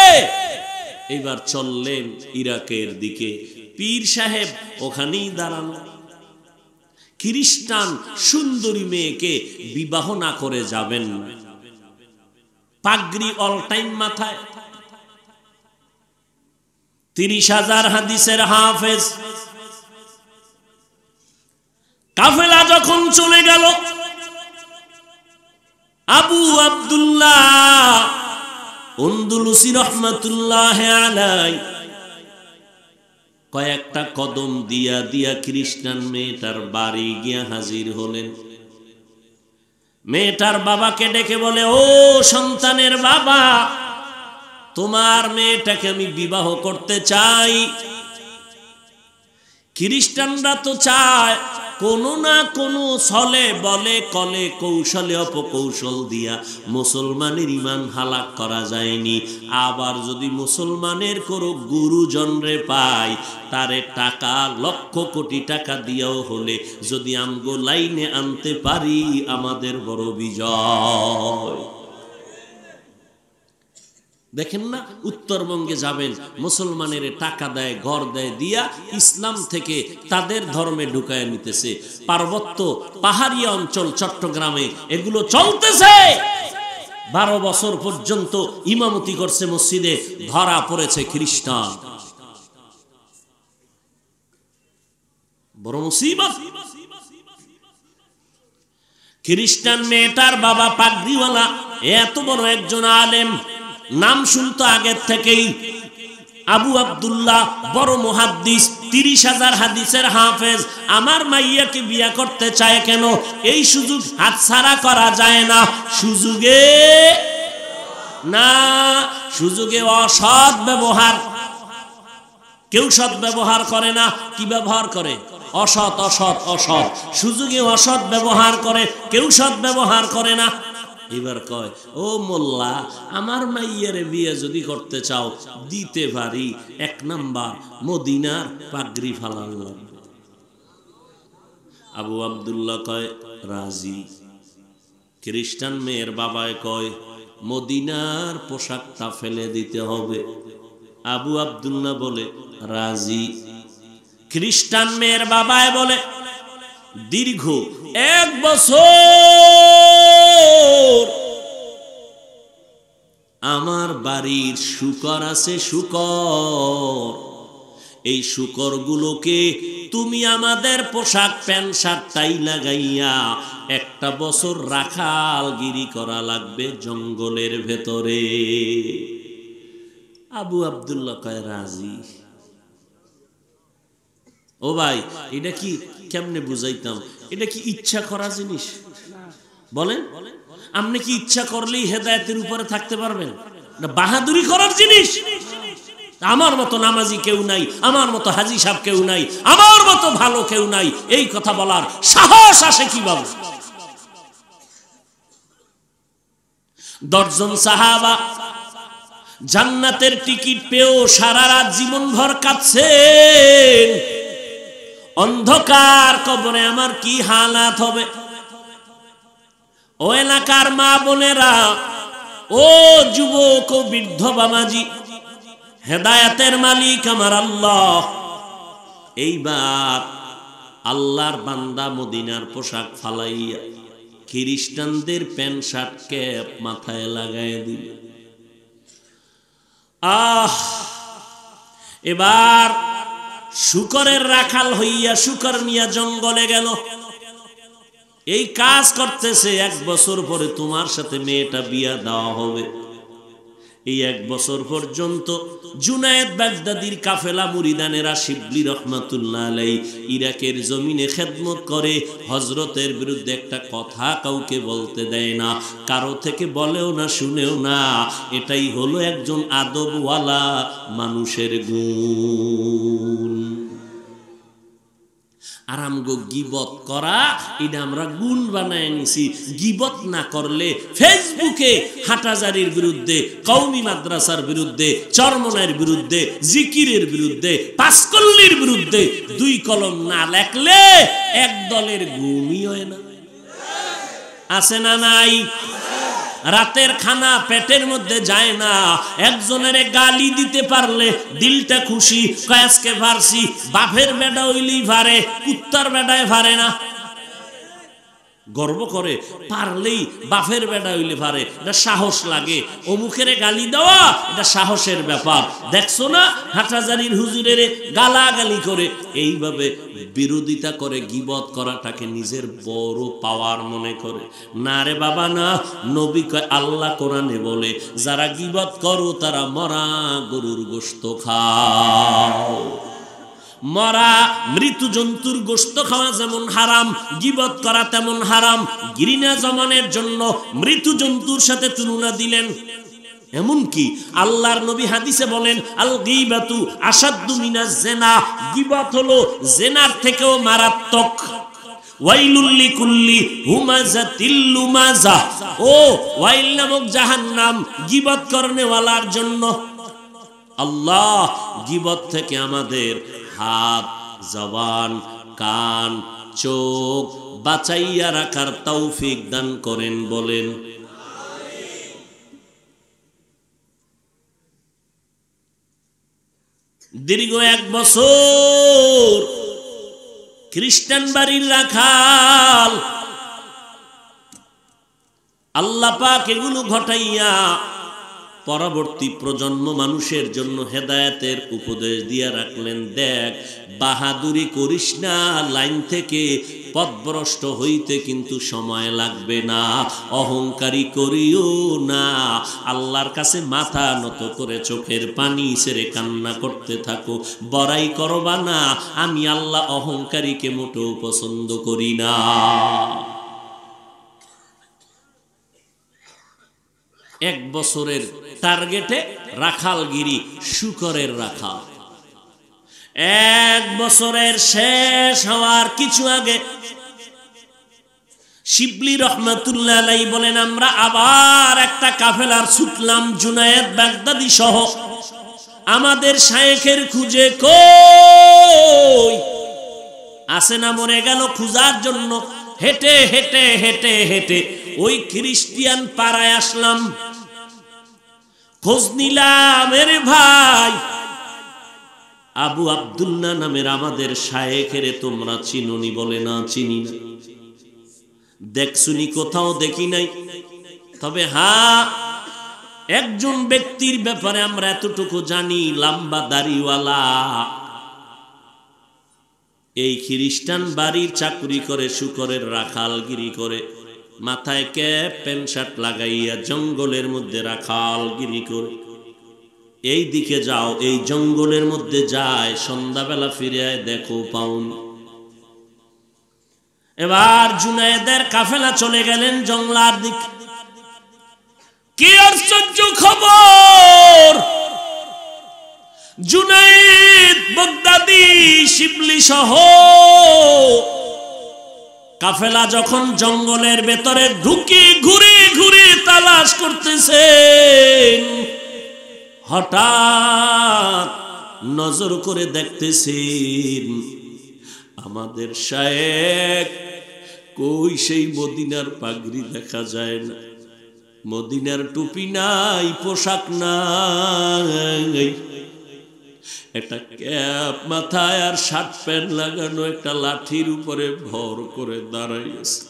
S1: এবার চললেন ইরাকের দিকে পীর সাহেব ওখানেই দাঁড়ান খ্রিস্টান সুন্দরী মেয়েকে বিবাহ না করে যাবেন পাগড়ি অল টাইম মাথায় তিরিশ হাজার হাদিসের হাফেজ কাফেলা যখন চলে গেল আবু আবদুল্লাহ আলাই কয়েকটা কদম দিয়া দিয়া খ্রিস্টান মেয়েটার বাড়ি গিয়া হাজির হলেন মেয়েটার বাবাকে ডেকে বলে ও সন্তানের বাবা তোমার মেয়েটাকে আমি বিবাহ করতে চাই খ্রিস্টানরা তো চায় কোনো না কোনো ছলে বলে কলে কৌশলে অপকৌশল দিয়া মুসলমানের ইমান হালাক করা যায়নি আবার যদি মুসলমানের কোনো গুরুজনরে পায় তারে টাকা লক্ষ কোটি টাকা দিয়াও হলে যদি আমগো লাইনে আনতে পারি আমাদের বড় বিজয় দেখেন না উত্তরবঙ্গে যাবেন মুসলমানের টাকা দেয় ঘর দেয় দিয়া ইসলাম থেকে তাদের ধর্মে ঢুকায় নিতেছে পার্বত্য পাহাড়ি অঞ্চল চট্টগ্রামে এগুলো চলতেছে বারো বছর পর্যন্ত ইমামতি করছে মসজিদে ধরা পড়েছে খ্রিস্টান খ্রিস্টান মেয়েটার বাবা পাগড়িওয়ালা এত বড় একজন আলেম নাম শুনতো আগের থেকেই আবু আবদুল্লাহ বড় মহাদ্দিস তিরিশ হাজার হাদিসের হাফেজ আমার মাইয়াকে বিয়া করতে চায় কেন এই সুযোগ হাত ছাড়া করা যায় না সুযোগে না সুযোগে অসৎ ব্যবহার কেউ সৎ ব্যবহার করে না কি ব্যবহার করে অসৎ অসৎ অসৎ সুযোগে অসৎ ব্যবহার করে কেউ সৎ ব্যবহার করে না এবার কয় ও মোল্লা আমার মাইয়ের বিয়ে যদি করতে চাও দিতে পারি এক নাম্বার মদিনার পাগড়ি ফালান আবু আবদুল্লাহ কয় রাজি খ্রিস্টান মেয়ের বাবায় কয় মদিনার পোশাকটা ফেলে দিতে হবে আবু আবদুল্লাহ বলে রাজি খ্রিস্টান মেয়ের বাবায় বলে দীর্ঘ এক বছর আমার বাড়ির শুকর আছে শুকর এই শুকর গুলোকে তুমি আমাদের পোশাক প্যান্ট শার্ট তাই লাগাইয়া একটা বছর রাখাল গিরি করা লাগবে জঙ্গলের ভেতরে আবু আবদুল্লাহ কয় রাজি ও ভাই এটা কি কেমনে বুঝাইতাম এটা কি ইচ্ছা করা জিনিস বলেন আপনি কি ইচ্ছা করলেই হেদায়তের উপরে থাকতে পারবেন বাহাদুরি করার জিনিস আমার মতো নামাজি কেউ নাই আমার মতো হাজি সাহেব কেউ নাই আমার মতো ভালো কেউ নাই এই কথা বলার সাহস আসে কিভাবে দশজন সাহাবা জান্নাতের টিকিট পেয়েও সারা রাত জীবন ভর কাঁদছেন অন্ধকার কবরে আমার কি হালাত হবে ও এলাকার মা বোনেরা ও যুবক ও বৃদ্ধ বামাজি হেদায়াতের মালিক আমার আল্লাহ এইবার আল্লাহর বান্দা মদিনার পোশাক ফালাইয়া খ্রিস্টানদের প্যান্ট শার্ট ক্যাপ মাথায় লাগাই দিল আহ এবার শুকরের রাখাল হইয়া শুকর নিয়া জঙ্গলে গেল এই কাজ করতেছে এক বছর পরে তোমার সাথে মেয়েটা বিয়া দেওয়া হবে এই এক বছর পর্যন্ত জুনায়েদ বাগদাদির কাফেলা মুরিদানেরা শিবলি রহমাতুল্লাহ আলাই ইরাকের জমিনে খেদমত করে হজরতের বিরুদ্ধে একটা কথা কাউকে বলতে দেয় না কারো থেকে বলেও না শুনেও না এটাই হলো একজন আদবওয়ালা মানুষের গুণ আর আমগো গিবত করা এটা আমরা গুণ বানায় নিছি গিবত না করলে ফেসবুকে হাটাজারির বিরুদ্ধে কৌমি মাদ্রাসার বিরুদ্ধে চরমনের বিরুদ্ধে জিকিরের বিরুদ্ধে পাসকল্লির বিরুদ্ধে দুই কলম না লেখলে এক দলের গুমই হয় না আছে না নাই রাতের খানা পেটের মধ্যে যায় না একজনের গালি দিতে পারলে দিলটা খুশি কয়াসকে পারছি বাপের বেডা ওইলি ভারে কুত্তার বেডায় ভারে না গর্ব করে পারলেই বাফের বেড়া হইলে পারে এটা সাহস লাগে অমুখের গালি দেওয়া এটা সাহসের ব্যাপার দেখছো না হাটাজারির হুজুরের গালাগালি করে এইভাবে বিরোধিতা করে গিবত করাটাকে নিজের বড় পাওয়ার মনে করে না রে বাবা না নবী কয় আল্লাহ কোরআনে বলে যারা গিবত করো তারা মরা গরুর গোস্ত খাও মরা মৃত জন্তুর গোস্ত খাওয়া যেমন হারাম জীবত করা তেমন হারাম গিরিনা জমানের জন্য মৃত জন্তুর সাথে তুলনা দিলেন এমনকি আল্লাহর নবী হাদিসে বলেন আল গিবাতু আসাদ্দু মিনা জেনা গিবাত হলো জেনার থেকেও মারাত্মক ওয়াইলুল্লি কুল্লি হুমাজা তিল্লুমাজা ও ওয়াইল নামক জাহান্নাম গিবাত করনেওয়ালার জন্য আল্লাহ গিবত থেকে আমাদের হাত জবান কান চোখ বাঁচাইয়া রাখার তৌফিক দান করেন বলেন দীর্ঘ এক বছর খ্রিস্টান বাড়ির রাখাল আল্লাপাক এগুলো ঘটাইয়া পরবর্তী প্রজন্ম মানুষের জন্য হেদায়তের উপদেশ দিয়ে রাখলেন দেখ বাহাদুরি করিস না লাইন থেকে পদভ্রষ্ট হইতে কিন্তু সময় লাগবে না অহংকারী করিও না আল্লাহর কাছে মাথা নত করে চোখের পানি সেরে কান্না করতে থাকো বড়াই করবা না আমি আল্লাহ অহংকারীকে মোটেও পছন্দ করি না এক বছরের টার্গেটে রাখাল গিরি শুকরের রাখাল এক বছরের শেষ হওয়ার কিছু আগে শিবলি রহমাতুল্লাহ বলেন আমরা আবার একটা কাফেলার ছুটলাম জুনায়েদ বাগদাদি সহ আমাদের শায়েখের খুঁজে কই আসে না মরে গেল খুঁজার জন্য হেটে হেটে হেটে হেটে ওই খ্রিস্টিয়ান পাড়ায় আসলাম খোঁজ নিলাম এর ভাই আবু আবদুল্লাহ নামের আমাদের শায়েখের তোমরা চিনুনি বলে না চিনি না দেখছুনি কোথাও দেখি নাই তবে হা একজন ব্যক্তির ব্যাপারে আমরা এতটুকু জানি লাম্বা দাড়িওয়ালা এই খ্রিস্টান বাড়ির চাকরি করে শুকরের রাখালগিরি করে মাথায় ক্যাপ প্যান্ট শার্ট লাগাইয়া জঙ্গলের মধ্যে রাখাল গিরি করে এই দিকে যাও এই জঙ্গলের মধ্যে যায় সন্ধ্যাবেলা ফিরে দেখো পাউন এবার জুনায়েদের কাফেলা চলে গেলেন জঙ্গলার দিক কি আশ্চর্য খবর জুনাইদ বগদাদি শিবলি সহ কাফেলা যখন জঙ্গলের ভেতরে ঢুকে ঘুরে ঘুরে তালাশ করতেছেন হঠাৎ নজর করে দেখতেছেন আমাদের শায়েক কই সেই মদিনার পাগড়ি দেখা যায় না মদিনার টুপি নাই পোশাক নাই একটা ক্যাপ মাথায় আর শার্ট প্যান্ট লাগানো একটা লাঠির উপরে ভর করে দাঁড়াইয়াছে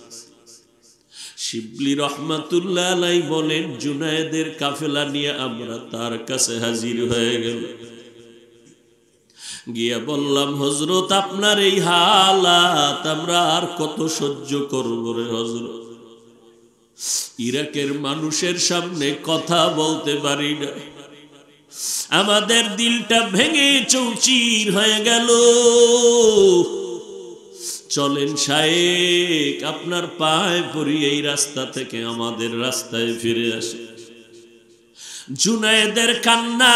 S1: শিবলি রহমাতুল্লাহ আলাই বলেন জুনায়েদের কাফেলা নিয়ে আমরা তার কাছে হাজির হয়ে গেল গিয়া বললাম হজরত আপনার এই হালাত আমরা আর কত সহ্য করব রে হজরত ইরাকের মানুষের সামনে কথা বলতে পারি না আমাদের দিলটা ভেঙে চৌচির হয়ে গেল চলেন শায়েক আপনার পায়ে পড়ি এই রাস্তা থেকে আমাদের রাস্তায় ফিরে আসে জুনায়েদের কান্না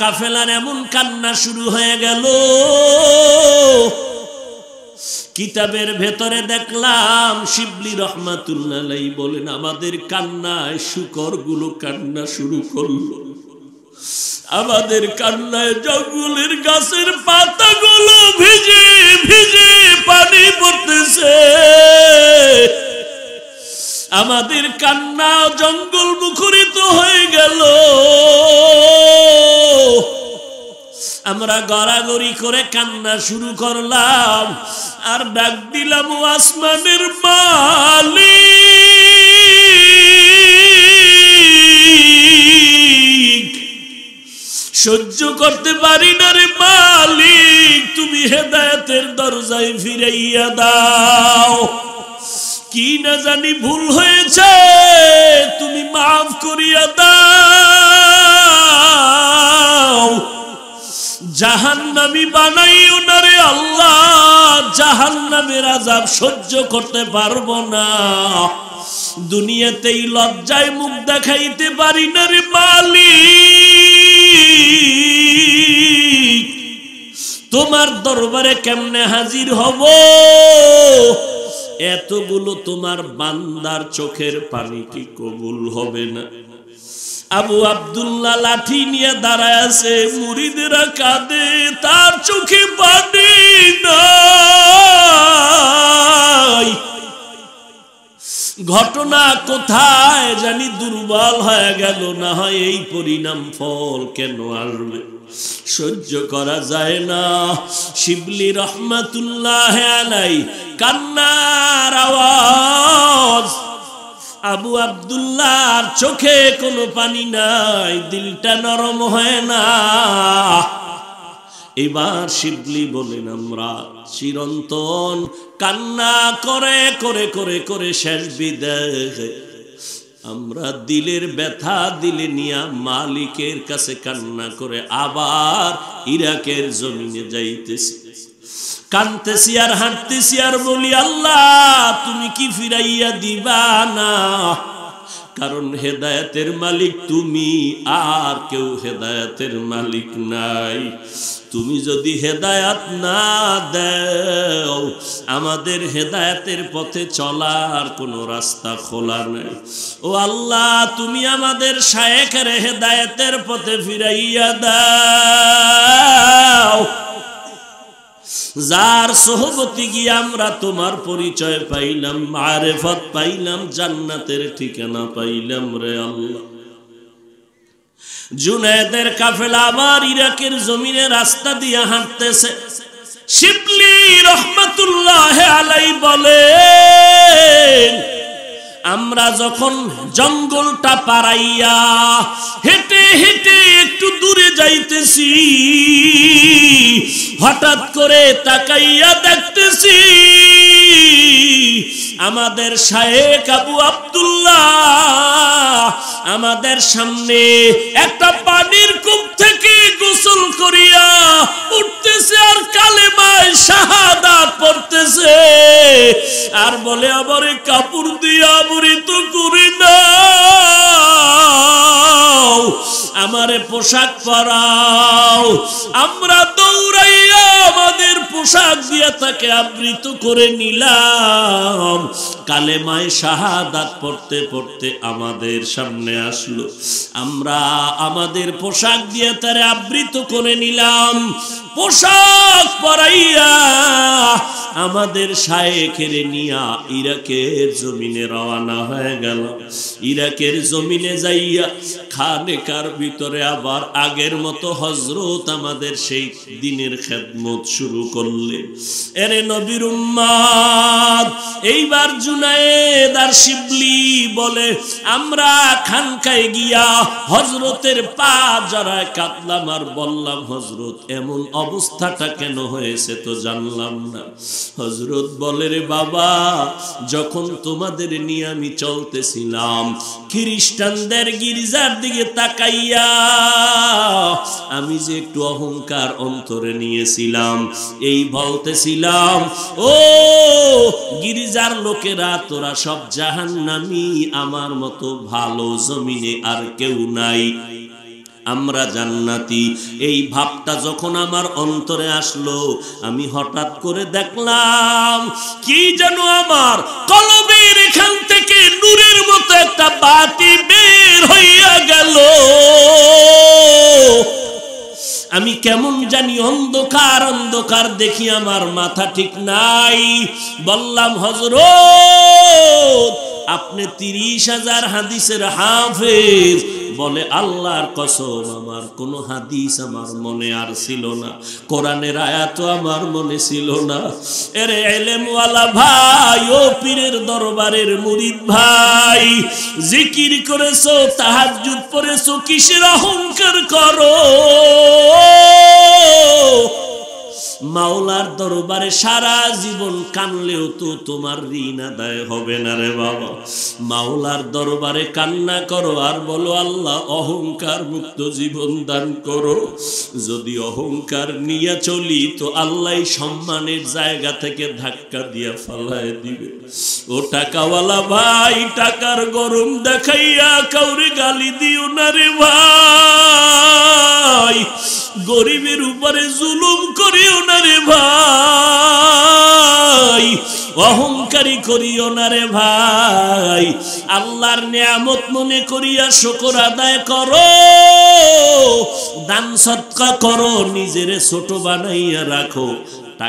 S1: কাফেলার এমন কান্না শুরু হয়ে গেল কিতাবের ভেতরে দেখলাম শিবলি রহমাতুল্লাহ বলেন আমাদের কান্নায় শুকর গুলো কান্না শুরু করলো আমাদের কান্নায় জঙ্গলের গাছের পাতাগুলো ভিজে ভিজে পানি পড়তেছে আমাদের কান্না জঙ্গল মুখরিত হয়ে গেল আমরা গড়াগড়ি করে কান্না শুরু করলাম আর ডাক দিলাম আসমানের মালিক সহ্য করতে পারি না রে মালিক তুমি হেদায়তের দরজায় ফিরাইয়া দাও কি না জানি ভুল হয়েছে তুমি মাফ করিয়া দাও জাহান নামি বানাইও না রে আল্লাহ জাহান নামের আজাব সহ্য করতে পারবো না দুনিয়াতেই লজ্জায় মুখ দেখাইতে পারি না রে মালিক তোমার দরবারে কেমনে হাজির হব এতগুলো তোমার বান্দার চোখের পানি কি কবুল হবে না আবু আবদুল্লাহ লাঠি নিয়ে দাঁড়ায় আছে মুড়িদেরা কাঁদে তার চোখে পানি না ঘটনা কোথায় জানি দুর্বল হয়ে গেল না হয় এই পরিণাম ফল কেন আসবে সহ্য করা যায় না শিবলি রহমাতুল্লাহ আলাই কান্নার আওয়াজ আবু আবদুল্লাহর চোখে কোনো পানি নাই দিলটা নরম হয় না এবার শিবলি বলেন আমরা চিরন্তন কান্না করে করে করে করে শেষ বিদায় আমরা দিলের ব্যথা দিলে নিয়া মালিকের কাছে কান্না করে আবার ইরাকের জমিনে যাইতেছি কানতেছি আর হাঁটতেছি আর বলি আল্লাহ তুমি কি ফিরাইয়া দিবা না কারণ হেদায়তের মালিক তুমি আর কেউ হেদায়তের মালিক নাই তুমি যদি হেদায়াত না দেও আমাদের হেদায়াতের পথে চলার কোনো রাস্তা খোলা নেই ও আল্লাহ তুমি আমাদের শায়েখের হেদায়াতের পথে ফিরাইয়া দাও যার সহবতী গিয়ে আমরা তোমার পরিচয় পাইলাম আরেফত পাইলাম জান্নাতের ঠিকানা পাইলাম রে আল্লাহ জুনেদের কাফেলা আবার ইরাকের জমিনে রাস্তা দিয়ে হাঁটতেছে শিবলি রহমতুল্লাহ আলাই বলে আমরা যখন জঙ্গলটা পারাইয়া হেঁটে হেঁটে একটু দূরে যাইতেছি হঠাৎ করে তাকাইয়া দেখতেছি আমাদের শায়েক আবু আবদুল্লাহ আমাদের সামনে একটা পানির কূপ থেকে গোসল করিয়া উঠতেছে আর কালেমায় শাহাদা পড়তেছে আর বলে আমার কাপড় দিয়া মুরিত করি দাও আমারে পোশাক পরাও আমরা দৌড়াইয়া আমাদের পোশাক দিয়া তাকে আবৃত করে নিলাম কালে মায় শাহাদাত পড়তে পড়তে আমাদের সামনে আসলো আমরা আমাদের পোশাক দিয়ে তারে আবৃত করে নিলাম পোশাক পরাইয়া আমাদের শায়েখের নিয়া ইরাকের জমিনে হয়ে গেল ইরাকের জমিনে যাইয়া খানেকার ভিতরে আবার আগের মতো হজরত আমাদের সেই দিনের খেদমত শুরু করলে এরে নবীর উম্মাদ এইবার জুনায়েদ আর শিবলি বলে আমরা খানকায় গিয়া হজরতের পা জড়ায় কাতলাম আর বললাম হজরত এমন অবস্থাটা কেন হয়েছে তো জানলাম না হজরত বলে রে বাবা যখন তোমাদের নিয়ে আমি চলতেছিলাম খ্রিস্টানদের গির্জার দিকে তাকাইয়া আমি যে একটু অহংকার অন্তরে নিয়েছিলাম এই বলতেছিলাম ও গির্জার লোকেরা তোরা সব জাহান নামি আমার মতো ভালো জমিনে আর কেউ নাই আমরা জান্নাতি এই ভাবটা যখন আমার অন্তরে আসলো আমি হঠাৎ করে দেখলাম কি যেন আমার কলবের এখান থেকে নূরের মতো একটা বাতি বের হইয়া গেল আমি কেমন জানি অন্ধকার অন্ধকার দেখি আমার মাথা ঠিক নাই বললাম হজরত আপনি তিরিশ হাজার হাদিসের হাফেজ বলে আল্লাহর কসম আমার কোনো হাদিস আমার মনে আর ছিল না কোরআনের আয়াত আমার মনে ছিল না এরে এলেমওয়ালা ভাই ও পীরের দরবারের মুরিদ ভাই জিকির করেছো তাহাজ্জুদ পড়েছো কিসের অহংকার করো মাওলার দরবারে সারা জীবন কানলেও তো তোমার ঋণ আদায় হবে না রে বাবা মাওলার দরবারে কান্না করো আর বলো আল্লাহ অহংকার মুক্ত জীবন দান করো যদি অহংকার নিয়ে চলি তো আল্লাহ সম্মানের জায়গা থেকে ধাক্কা দিয়া ফালায় দিবে ও টাকাওয়ালা ভাই টাকার গরম দেখাইয়া কাউরে গালি দিও না রে ভাই গরিবের উপরে জুলুম করিও না না ভাই অহংকারী করিও না রে ভাই আল্লাহর নিয়ামত মনে করিয়া শকর আদায় করো দান সৎকা করো নিজের ছোট বানাইয়া রাখো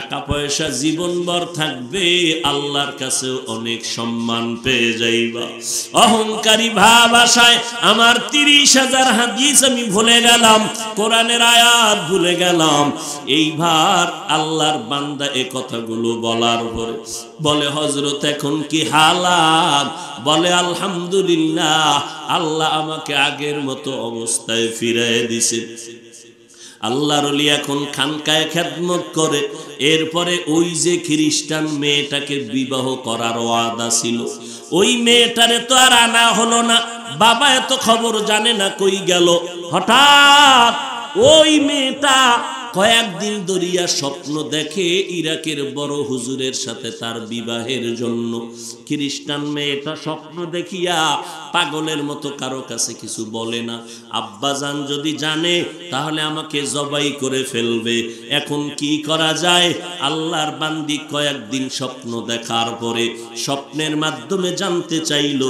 S1: টাকা পয়সা জীবন জীবনভর থাকবে আল্লাহর কাছে অনেক সম্মান পেয়ে যাইবা অহংকারী ভাব আশায় আমার তিরিশ হাজার হাদিস আমি ভুলে গেলাম কোরআনের আয়াত ভুলে গেলাম এইবার আল্লাহর বান্দা এ কথাগুলো বলার পরে বলে হজরত এখন কি হালাত বলে আলহামদুলিল্লাহ আল্লাহ আমাকে আগের মতো অবস্থায় ফিরাই দিছে আল্লাহর অলি এখন খানকায় খেদমত করে এরপরে ওই যে খ্রিস্টান মেয়েটাকে বিবাহ করার ওয়াদা ছিল ওই মেয়েটারে তো আর আনা হলো না বাবা এত খবর জানে না কই গেল হঠাৎ ওই মেয়েটা কয়েকদিন দরিয়া স্বপ্ন দেখে ইরাকের বড় হুজুরের সাথে তার বিবাহের জন্য খ্রিস্টান মেয়েটা স্বপ্ন দেখিয়া পাগলের মতো কারো কাছে কিছু বলে না আব্বাজান যদি জানে তাহলে আমাকে জবাই করে ফেলবে এখন কি করা যায় আল্লাহর বান্দি কয়েকদিন স্বপ্ন দেখার পরে স্বপ্নের মাধ্যমে জানতে চাইল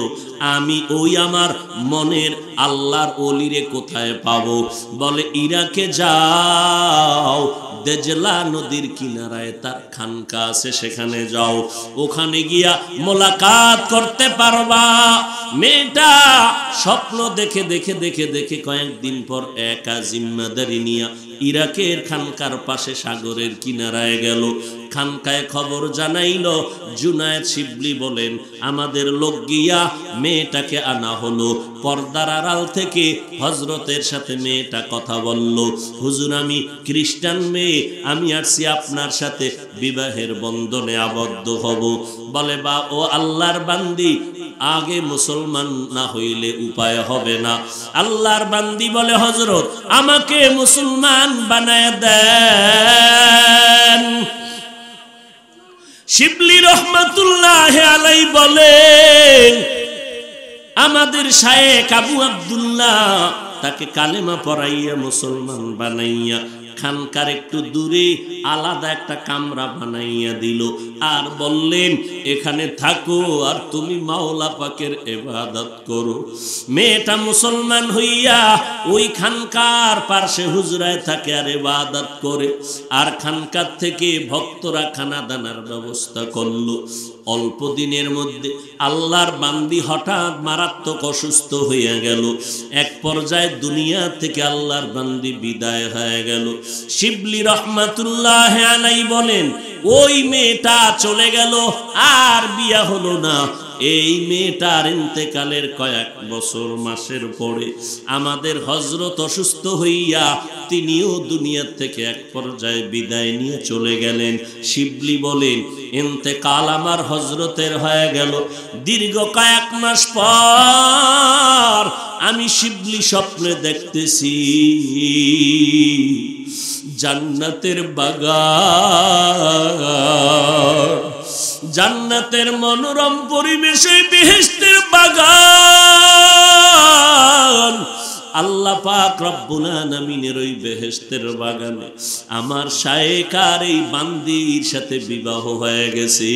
S1: আমি ওই আমার মনের আল্লাহর অলিরে কোথায় পাবো বলে ইরাকে যাও দেজলা নদীর কিনারায় তার খানকা আছে সেখানে যাও ওখানে গিয়া মোলাকাত করতে পারবা মেয়েটা স্বপ্ন দেখে দেখে দেখে দেখে কয়েকদিন পর একা জিম্মাদারি নিয়া ইরাকের খানকার পাশে সাগরের কিনারায় গেল খানকায় খবর জানাইল জুনায়দ শিবলি বলেন আমাদের লোক গিয়া মেয়েটাকে আনা হলো পর্দার আড়াল থেকে হজরতের সাথে মেয়েটা কথা বলল হুজুর আমি খ্রিস্টান মেয়ে আমি আসছি আপনার সাথে বিবাহের বন্ধনে আবদ্ধ হব বলে বা ও আল্লাহর বান্দি আগে মুসলমান না হইলে উপায় হবে না আল্লাহর বান্দি বলে হজরত আমাকে মুসলমান বানায় দেন শিবলি রহমাতুল্লাহ আলাই বলে আমাদের শায়েক আবু আবদুল্লাহ তাকে কালেমা পড়াইয়া মুসলমান বানাইয়া খানকার একটু দূরে আলাদা একটা কামরা বানাইয়া দিল আর বললেন এখানে থাকো আর তুমি মাওলা পাকের এবাদত করো মেয়েটা মুসলমান হইয়া ওই খানকার পার্শ্বে হুজরায় থাকে আর এবাদত করে আর খানকার থেকে ভক্তরা খানা দানার ব্যবস্থা করলো অল্প দিনের মধ্যে আল্লাহর বান্দি হঠাৎ মারাত্মক অসুস্থ হইয়া গেল এক পর্যায়ে দুনিয়া থেকে আল্লাহর বান্দি বিদায় হয়ে গেল শিবলি রহমাতুল্লাহ আলাই বলেন ওই মেয়েটা চলে গেল আর বিয়া হলো না এই মেয়েটার ইন্তেকালের কয়েক বছর মাসের পরে আমাদের হজরত অসুস্থ হইয়া তিনিও দুনিয়া থেকে এক পর্যায়ে বিদায় নিয়ে চলে গেলেন শিবলি বলেন ইন্তেকাল আমার হজরতের হয়ে গেল দীর্ঘ কয়েক মাস পর আমি শিবলি স্বপ্নে দেখতেছি জান্নাতের বাগা জান্নাতের মনোরম পরিবেশে বেহেস্তের বাগান আল্লাহ পাক রব্বুনা নামিনের ওই বেহেস্তের বাগানে আমার শায়েকার এই বান্দির সাথে বিবাহ হয়ে গেছে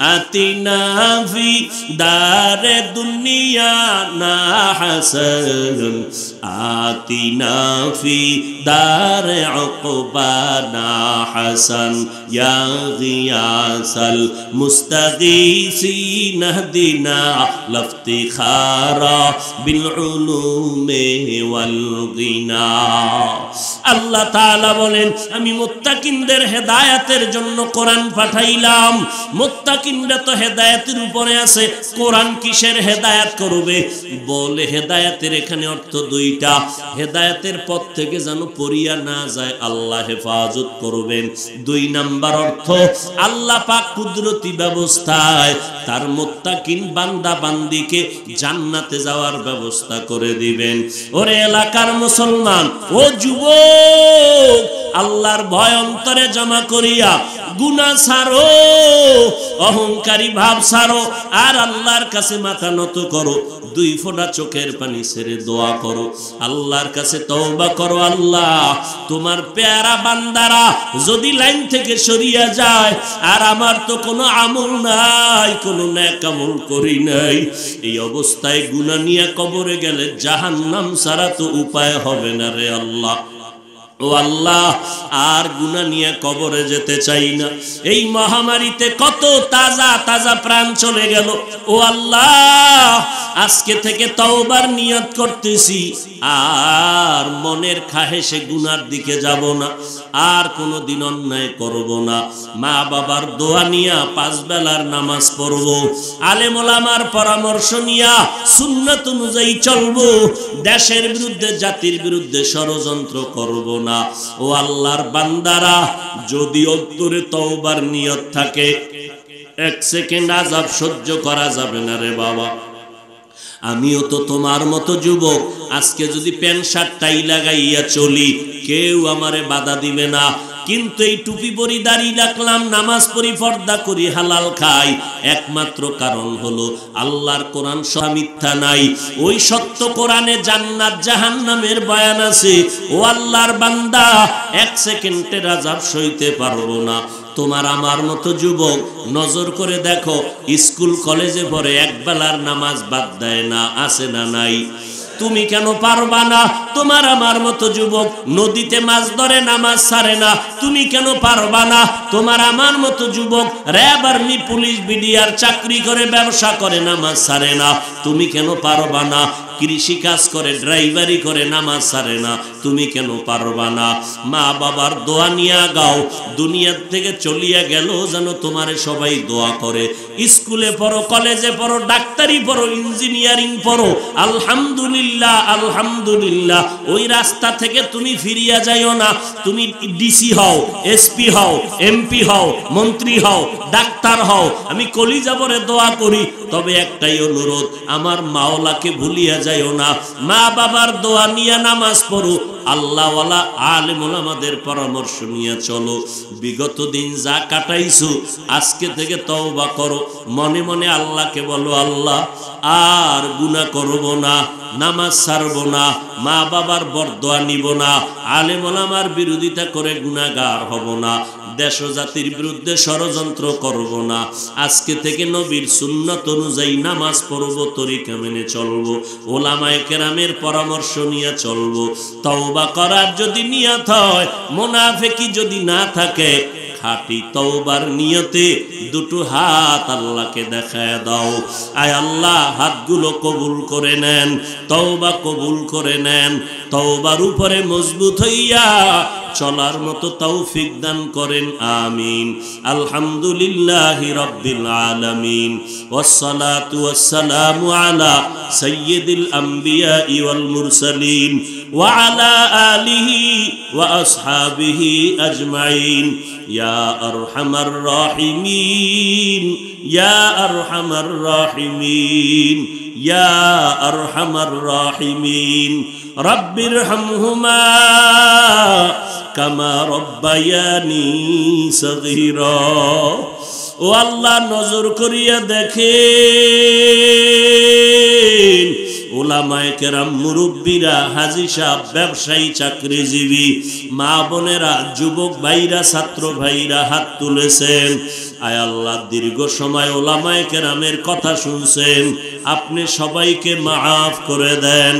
S1: آتنا في دار الدنيا نحسن آتنا في دار عقبانا حسن يا غياث المستغيثين اهدنا لافتخارا بالعلوم والغنى আল্লাহ বলেন আমি মুত্তাকিনদের হেদায়তের জন্য কোরআন পাঠাইলাম মুত্তাকিনরা তো হেদায়তের উপরে আছে কোরআন কিসের হেদায়ত করবে বলে হেদায়াতের এখানে অর্থ দুইটা হেদায়তের পথ থেকে যেন পড়িয়া না যায় আল্লাহ হেফাজত করবেন দুই নাম্বার অর্থ আল্লাহ পাক কুদরতি ব্যবস্থায় তার মোত্তাকিন বান্দা বান্দিকে জান্নাতে যাওয়ার ব্যবস্থা করে দিবেন ওরে এলাকার মুসলমান ও যুব আল্লাহর ভয় অন্তরে জমা করিয়া গুনা সারো অহংকারী ভাব সারো আর আল্লাহর কাছে মাথা নত করো দুই ফোটা চোখের পানি সেরে দোয়া করো আল্লাহর কাছে তওবা করো আল্লাহ আল্লাহ তোমার পেয়ারা বান্দারা যদি লাইন থেকে সরিয়া যায় আর আমার তো কোনো আমল নাই কোনো ন্যাকামল করি নাই এই অবস্থায় গুণা নিয়ে কবরে গেলে জাহান্নাম সারা তো উপায় হবে না রে আল্লাহ ও আল্লাহ আর গুনা নিয়ে কবরে যেতে চাই না এই মহামারীতে কত তাজা তাজা প্রাণ চলে গেল ও আল্লাহ আজকে থেকে তওবার নিয়াত করতেছি আর মনের খাহেসে গুনার দিকে যাব না আর কোনো দিন অন্যায় করব না মা বাবার দোয়া নিয়া পাঁচ বেলার নামাজ পড়ব আলেমোলামার পরামর্শ নিয়া সুন্নত অনুযায়ী চলব দেশের বিরুদ্ধে জাতির বিরুদ্ধে ষড়যন্ত্র করব না না ও আল্লাহর বান্দারা যদি অন্তরে তওবার নিয়ত থাকে এক সেকেন্ড আজাব সহ্য করা যাবে না রে বাবা আমিও তো তোমার মতো যুবক আজকে যদি প্যান্ট শার্ট টাই লাগাইয়া চলি কেউ আমারে বাধা দিবে না কিন্তু এই টুপি পরি দাঁড়িয়ে রাখলাম নামাজ পড়ি ফর্দা করি হালাল খাই একমাত্র কারণ হলো আল্লাহর কোরআন সহ নাই ওই সত্য কোরআনে জান্নাত জাহান নামের বয়ান আছে ও আল্লাহর বান্দা এক সেকেন্ডে আজাব সইতে পারবো না তোমার আমার মতো যুবক নজর করে দেখো স্কুল কলেজে পরে একবেলার নামাজ বাদ দেয় না আসে না নাই তুমি কেন পারবা না তোমার আমার মতো যুবক নদীতে মাছ ধরে না মাছ ছাড়ে না তুমি কেন পারবা না তোমার আমার মতো যুবক র্যাব আর্মি পুলিশ বিডিআর চাকরি করে ব্যবসা করে না মাছ ছাড়ে না তুমি কেন পারবা না কৃষি কাজ করে ড্রাইভারি করে নামাজ সারে না তুমি কেন পারবা না মা বাবার দোয়া নিয়ে গাও দুনিয়ার থেকে চলিয়া গেল যেন তোমারে সবাই দোয়া করে স্কুলে পড়ো কলেজে পড়ো ডাক্তারি পড়ো ইঞ্জিনিয়ারিং পড়ো আলহামদুলিল্লাহ আলহামদুলিল্লাহ আলহামদুলিল্লাহ ওই রাস্তা থেকে তুমি ফিরিয়া যাইও না তুমি ডিসি হও এসপি হও এমপি হও মন্ত্রী হও ডাক্তার হও আমি কলি যাবরে দোয়া করি তবে একটাই অনুরোধ আমার মাওলাকে ভুলিয়া যাইও না মা বাবার দোয়া নিয়ে নামাজ পড়ো আল্লাহ আলিমুল আমাদের পরামর্শ নিয়ে চলো বিগত দিন যা কাটাইছো আজকে থেকে তওবা করো মনে মনে আল্লাহকে বলো আল্লাহ আর গুণা করব না নামাজ ছাড়ব না মা বাবার বরদোয়া নিব না আলেমলামার বিরোধিতা করে গুণাগার হব না দেশ জাতির বিরুদ্ধে ষড়যন্ত্র করব না আজকে থেকে নবীর সুন্নত অনুযায়ী নামাজ পড়ব তরিকা মেনে চলব ওলামায় কেরামের পরামর্শ নিয়ে চলব তওবা করার যদি নিয়ত হয় মোনাফেকি যদি না থাকে খাটি তওবার নিয়তে দুটো হাত আল্লাহকে দেখায় দাও আয় আল্লাহ হাতগুলো কবুল করে নেন তওবা কবুল করে নেন তওবার উপরে মজবুত হইয়া চলার মতো তৌফিক দান করেন আমিন আলামিন وعلى اله واصحابه اجمعين يا يا أرحم الراحمين يا أرحم الراحمين يا أرحم الراحمين رب ارحمهما كما ربياني صغيرا ও আল্লাহ নজর করিয়া দেখেন ওলামায় কেরাম মুরব্বীরা হাজি সাহ ব্যবসায়ী চাকরিজীবী মা বোনেরা যুবক ভাইরা ছাত্র ভাইরা হাত তুলেছেন আয় আল্লাহ দীর্ঘ সময় ওলামায় কেরামের কথা শুনছেন আপনি সবাইকে মাফ করে দেন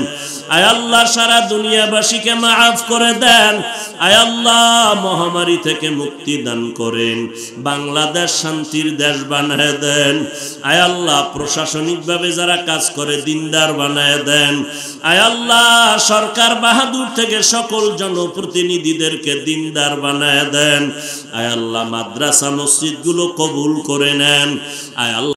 S1: আয় আল্লাহ সারা দুনিয়াবাসীকে মাফ করে দেন আয় আল্লাহ মহামারী থেকে মুক্তি দান করেন বাংলাদেশ শান্তির দেশ বানায় দেন আয় আল্লাহ প্রশাসনিকভাবে যারা কাজ করে দিনদার বানায় দেন আয় আল্লাহ সরকার বাহাদুর থেকে সকল জনপ্রতিনিধিদেরকে দিনদার বানায় দেন আয় আল্লাহ মাদ্রাসা মসজিদগুলো কবুল করে নেন আয় আল্লাহ